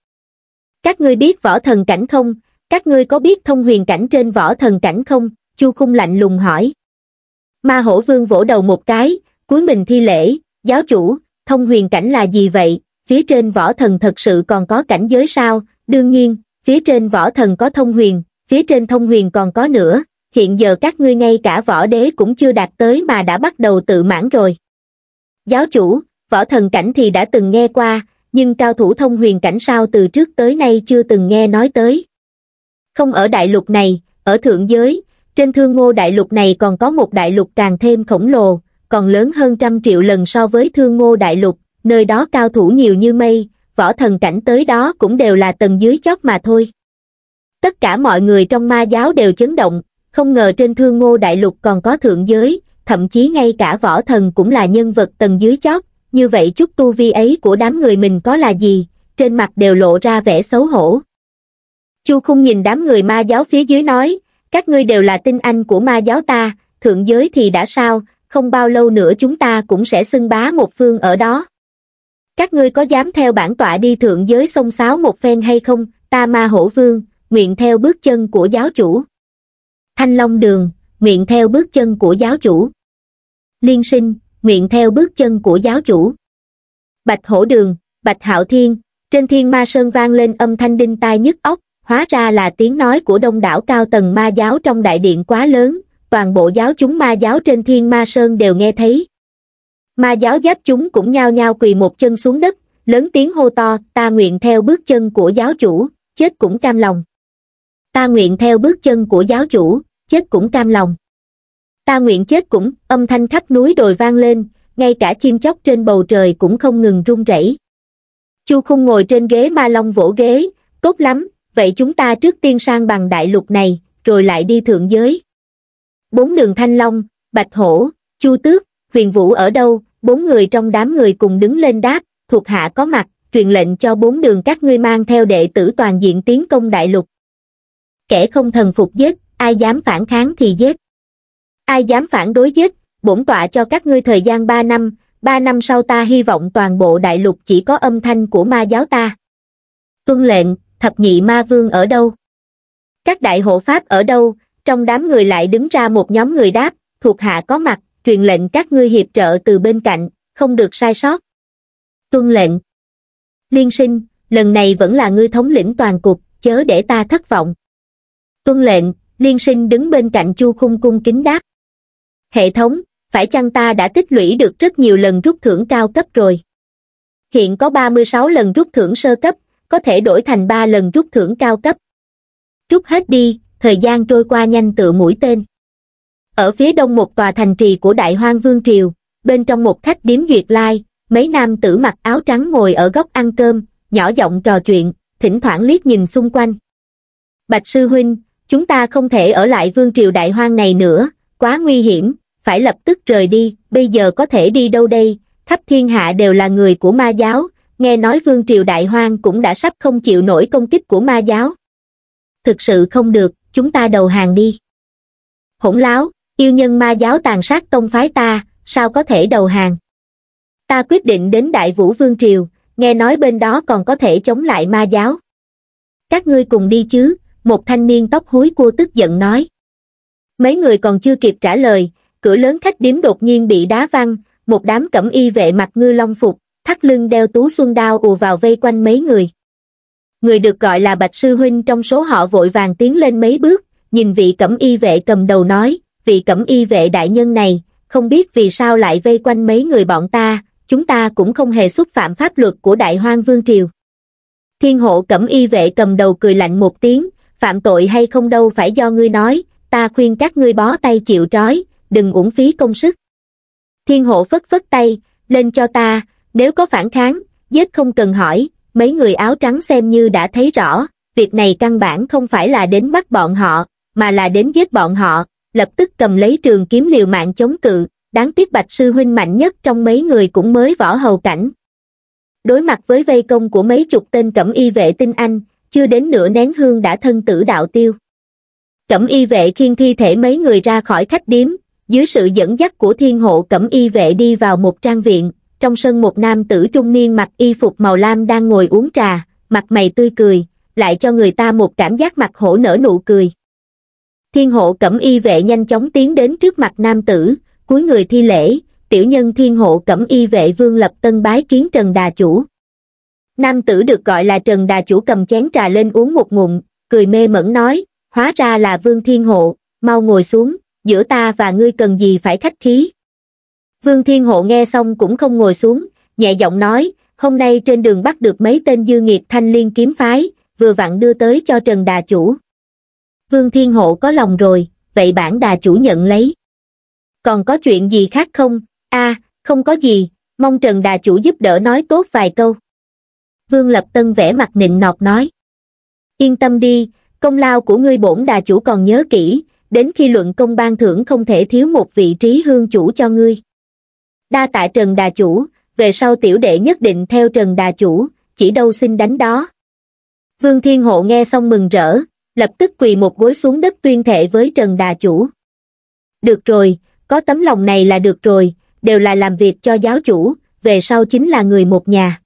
các ngươi biết võ thần cảnh không các ngươi có biết thông huyền cảnh trên võ thần cảnh không? Chu Khung lạnh lùng hỏi. Ma hổ vương vỗ đầu một cái, cuối mình thi lễ, giáo chủ, thông huyền cảnh là gì vậy? Phía trên võ thần thật sự còn có cảnh giới sao? Đương nhiên, phía trên võ thần có thông huyền, phía trên thông huyền còn có nữa. Hiện giờ các ngươi ngay cả võ đế cũng chưa đạt tới mà đã bắt đầu tự mãn rồi. Giáo chủ, võ thần cảnh thì đã từng nghe qua, nhưng cao thủ thông huyền cảnh sao từ trước tới nay chưa từng nghe nói tới. Không ở đại lục này, ở thượng giới, trên thương ngô đại lục này còn có một đại lục càng thêm khổng lồ, còn lớn hơn trăm triệu lần so với thương ngô đại lục, nơi đó cao thủ nhiều như mây, võ thần cảnh tới đó cũng đều là tầng dưới chót mà thôi. Tất cả mọi người trong ma giáo đều chấn động, không ngờ trên thương ngô đại lục còn có thượng giới, thậm chí ngay cả võ thần cũng là nhân vật tầng dưới chót, như vậy chút tu vi ấy của đám người mình có là gì, trên mặt đều lộ ra vẻ xấu hổ. Chu Khung nhìn đám người ma giáo phía dưới nói, các ngươi đều là tinh anh của ma giáo ta, thượng giới thì đã sao, không bao lâu nữa chúng ta cũng sẽ xưng bá một phương ở đó. Các ngươi có dám theo bản tọa đi thượng giới sông sáo một phen hay không, ta ma hổ vương, nguyện theo bước chân của giáo chủ. Thanh Long Đường, nguyện theo bước chân của giáo chủ. Liên sinh, nguyện theo bước chân của giáo chủ. Bạch Hổ Đường, Bạch Hạo Thiên, trên thiên ma sơn vang lên âm thanh đinh tai nhức óc, hóa ra là tiếng nói của đông đảo cao tầng ma giáo trong đại điện quá lớn toàn bộ giáo chúng ma giáo trên thiên ma sơn đều nghe thấy ma giáo giáp chúng cũng nhao nhao quỳ một chân xuống đất lớn tiếng hô to ta nguyện theo bước chân của giáo chủ chết cũng cam lòng ta nguyện theo bước chân của giáo chủ chết cũng cam lòng ta nguyện chết cũng âm thanh khắp núi đồi vang lên ngay cả chim chóc trên bầu trời cũng không ngừng rung rẩy chu khung ngồi trên ghế ma long vỗ ghế tốt lắm vậy chúng ta trước tiên sang bằng đại lục này rồi lại đi thượng giới bốn đường thanh long bạch hổ chu tước huyền vũ ở đâu bốn người trong đám người cùng đứng lên đáp thuộc hạ có mặt truyền lệnh cho bốn đường các ngươi mang theo đệ tử toàn diện tiến công đại lục kẻ không thần phục giết ai dám phản kháng thì giết ai dám phản đối giết bổn tọa cho các ngươi thời gian ba năm ba năm sau ta hy vọng toàn bộ đại lục chỉ có âm thanh của ma giáo ta tuân lệnh thập nhị ma vương ở đâu các đại hộ pháp ở đâu trong đám người lại đứng ra một nhóm người đáp thuộc hạ có mặt truyền lệnh các ngươi hiệp trợ từ bên cạnh không được sai sót tuân lệnh liên sinh lần này vẫn là ngươi thống lĩnh toàn cục chớ để ta thất vọng tuân lệnh liên sinh đứng bên cạnh chu khung cung kính đáp hệ thống phải chăng ta đã tích lũy được rất nhiều lần rút thưởng cao cấp rồi hiện có 36 lần rút thưởng sơ cấp có thể đổi thành ba lần rút thưởng cao cấp rút hết đi thời gian trôi qua nhanh tựa mũi tên ở phía đông một tòa thành trì của đại hoang vương triều bên trong một khách điếm duyệt lai mấy nam tử mặc áo trắng ngồi ở góc ăn cơm nhỏ giọng trò chuyện thỉnh thoảng liếc nhìn xung quanh bạch sư huynh chúng ta không thể ở lại vương triều đại hoang này nữa quá nguy hiểm phải lập tức rời đi bây giờ có thể đi đâu đây khắp thiên hạ đều là người của ma giáo nghe nói vương triều đại hoang cũng đã sắp không chịu nổi công kích của ma giáo. Thực sự không được, chúng ta đầu hàng đi. Hỗn láo, yêu nhân ma giáo tàn sát tông phái ta, sao có thể đầu hàng? Ta quyết định đến đại vũ vương triều, nghe nói bên đó còn có thể chống lại ma giáo. Các ngươi cùng đi chứ, một thanh niên tóc húi cua tức giận nói. Mấy người còn chưa kịp trả lời, cửa lớn khách điếm đột nhiên bị đá văng, một đám cẩm y vệ mặc ngư long phục, thắt lưng đeo tú xuân đao ùa vào vây quanh mấy người. Người được gọi là Bạch Sư Huynh trong số họ vội vàng tiến lên mấy bước, nhìn vị cẩm y vệ cầm đầu nói, vị cẩm y vệ đại nhân này, không biết vì sao lại vây quanh mấy người bọn ta, chúng ta cũng không hề xúc phạm pháp luật của Đại Hoang Vương Triều. Thiên hộ cẩm y vệ cầm đầu cười lạnh một tiếng, phạm tội hay không đâu phải do ngươi nói, ta khuyên các ngươi bó tay chịu trói, đừng uổng phí công sức. Thiên hộ phất phất tay, lên cho ta, nếu có phản kháng, giết không cần hỏi, mấy người áo trắng xem như đã thấy rõ, việc này căn bản không phải là đến bắt bọn họ, mà là đến giết bọn họ, lập tức cầm lấy trường kiếm liều mạng chống cự, đáng tiếc Bạch Sư Huynh mạnh nhất trong mấy người cũng mới võ hầu cảnh. Đối mặt với vây công của mấy chục tên cẩm y vệ tinh anh, chưa đến nửa nén hương đã thân tử đạo tiêu. Cẩm y vệ khiên thi thể mấy người ra khỏi khách điếm, dưới sự dẫn dắt của thiên hộ cẩm y vệ đi vào một trang viện, trong sân một nam tử trung niên mặc y phục màu lam đang ngồi uống trà, mặt mày tươi cười, lại cho người ta một cảm giác mặt hổ nở nụ cười. Thiên hộ cẩm y vệ nhanh chóng tiến đến trước mặt nam tử, cuối người thi lễ, tiểu nhân thiên hộ cẩm y vệ vương lập tân bái kiến Trần Đà Chủ. Nam tử được gọi là Trần Đà Chủ cầm chén trà lên uống một ngụm, cười mê mẩn nói, hóa ra là vương thiên hộ, mau ngồi xuống, giữa ta và ngươi cần gì phải khách khí, Vương Thiên Hộ nghe xong cũng không ngồi xuống, nhẹ giọng nói, hôm nay trên đường bắt được mấy tên dư nghiệt thanh liên kiếm phái, vừa vặn đưa tới cho Trần Đà Chủ. Vương Thiên Hộ có lòng rồi, vậy bản Đà Chủ nhận lấy. Còn có chuyện gì khác không? a không có gì, mong Trần Đà Chủ giúp đỡ nói tốt vài câu. Vương Lập Tân vẽ mặt nịnh nọt nói. Yên tâm đi, công lao của ngươi bổn Đà Chủ còn nhớ kỹ, đến khi luận công ban thưởng không thể thiếu một vị trí hương chủ cho ngươi đa tạ Trần Đà Chủ, về sau tiểu đệ nhất định theo Trần Đà Chủ, chỉ đâu xin đánh đó. Vương Thiên Hộ nghe xong mừng rỡ, lập tức quỳ một gối xuống đất tuyên thệ với Trần Đà Chủ. Được rồi, có tấm lòng này là được rồi, đều là làm việc cho giáo chủ, về sau chính là người một nhà.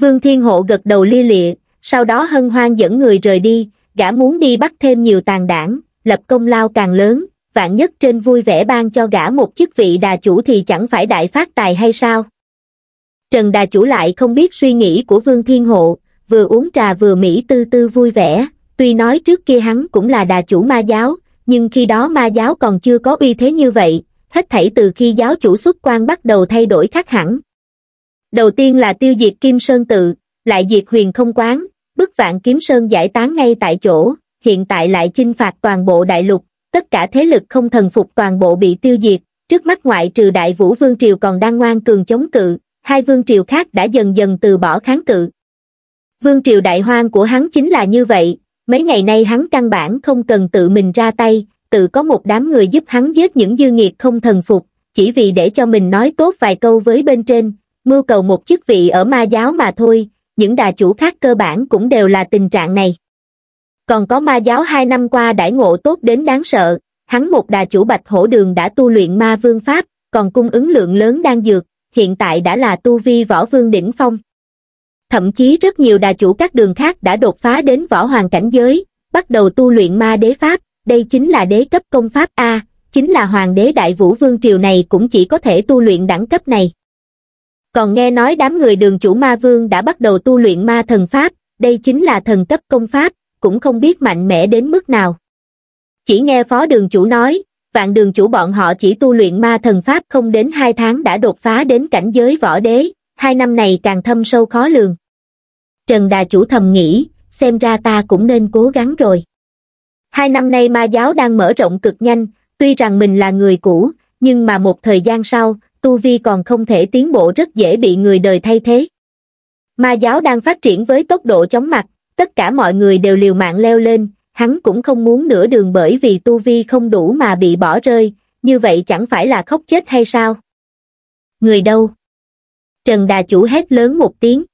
Vương Thiên Hộ gật đầu lia lịa, sau đó hân hoan dẫn người rời đi, gã muốn đi bắt thêm nhiều tàn đảng, lập công lao càng lớn, vạn nhất trên vui vẻ ban cho gã một chức vị đà chủ thì chẳng phải đại phát tài hay sao? Trần đà chủ lại không biết suy nghĩ của Vương Thiên Hộ, vừa uống trà vừa mỹ tư tư vui vẻ, tuy nói trước kia hắn cũng là đà chủ ma giáo, nhưng khi đó ma giáo còn chưa có uy thế như vậy, hết thảy từ khi giáo chủ xuất quan bắt đầu thay đổi khác hẳn. Đầu tiên là tiêu diệt Kim Sơn Tự, lại diệt huyền không quán, bức vạn Kiếm Sơn giải tán ngay tại chỗ, hiện tại lại chinh phạt toàn bộ đại lục, tất cả thế lực không thần phục toàn bộ bị tiêu diệt, trước mắt ngoại trừ đại vũ vương triều còn đang ngoan cường chống cự, hai vương triều khác đã dần dần từ bỏ kháng cự. Vương triều đại hoang của hắn chính là như vậy, mấy ngày nay hắn căn bản không cần tự mình ra tay, tự có một đám người giúp hắn giết những dư nghiệt không thần phục, chỉ vì để cho mình nói tốt vài câu với bên trên, mưu cầu một chức vị ở ma giáo mà thôi, những đà chủ khác cơ bản cũng đều là tình trạng này còn có ma giáo hai năm qua đãi ngộ tốt đến đáng sợ, hắn một đà chủ bạch hổ đường đã tu luyện ma vương pháp, còn cung ứng lượng lớn đang dược, hiện tại đã là tu vi võ vương đỉnh phong. Thậm chí rất nhiều đà chủ các đường khác đã đột phá đến võ hoàng cảnh giới, bắt đầu tu luyện ma đế pháp, đây chính là đế cấp công pháp A, chính là hoàng đế đại vũ vương triều này cũng chỉ có thể tu luyện đẳng cấp này. Còn nghe nói đám người đường chủ ma vương đã bắt đầu tu luyện ma thần pháp, đây chính là thần cấp công pháp, cũng không biết mạnh mẽ đến mức nào. Chỉ nghe phó đường chủ nói, vạn đường chủ bọn họ chỉ tu luyện ma thần pháp không đến hai tháng đã đột phá đến cảnh giới võ đế, hai năm này càng thâm sâu khó lường. Trần Đà chủ thầm nghĩ, xem ra ta cũng nên cố gắng rồi. Hai năm nay ma giáo đang mở rộng cực nhanh, tuy rằng mình là người cũ, nhưng mà một thời gian sau, tu vi còn không thể tiến bộ rất dễ bị người đời thay thế. Ma giáo đang phát triển với tốc độ chóng mặt, tất cả mọi người đều liều mạng leo lên, hắn cũng không muốn nửa đường bởi vì tu vi không đủ mà bị bỏ rơi, như vậy chẳng phải là khóc chết hay sao? Người đâu? Trần Đà Chủ hét lớn một tiếng.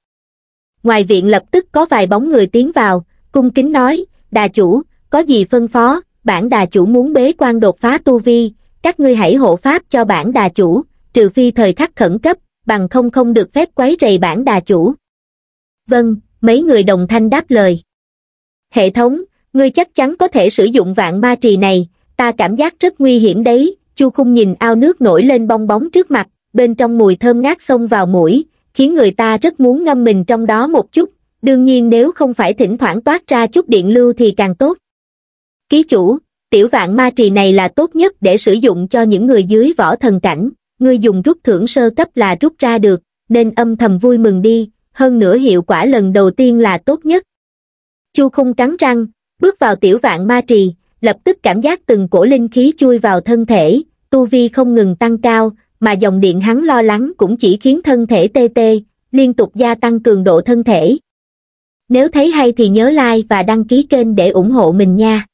Ngoài viện lập tức có vài bóng người tiến vào, cung kính nói, Đà Chủ, có gì phân phó, bản Đà Chủ muốn bế quan đột phá tu vi, các ngươi hãy hộ pháp cho bản Đà Chủ, trừ phi thời khắc khẩn cấp, bằng không không được phép quấy rầy bản Đà Chủ. Vâng, mấy người đồng thanh đáp lời hệ thống ngươi chắc chắn có thể sử dụng vạn ma trì này ta cảm giác rất nguy hiểm đấy chu khung nhìn ao nước nổi lên bong bóng trước mặt bên trong mùi thơm ngát xông vào mũi khiến người ta rất muốn ngâm mình trong đó một chút đương nhiên nếu không phải thỉnh thoảng toát ra chút điện lưu thì càng tốt ký chủ tiểu vạn ma trì này là tốt nhất để sử dụng cho những người dưới võ thần cảnh ngươi dùng rút thưởng sơ cấp là rút ra được nên âm thầm vui mừng đi hơn nữa hiệu quả lần đầu tiên là tốt nhất. Chu không cắn răng, bước vào tiểu vạn ma trì, lập tức cảm giác từng cổ linh khí chui vào thân thể, tu vi không ngừng tăng cao, mà dòng điện hắn lo lắng cũng chỉ khiến thân thể tê tê, liên tục gia tăng cường độ thân thể. Nếu thấy hay thì nhớ like và đăng ký kênh để ủng hộ mình nha.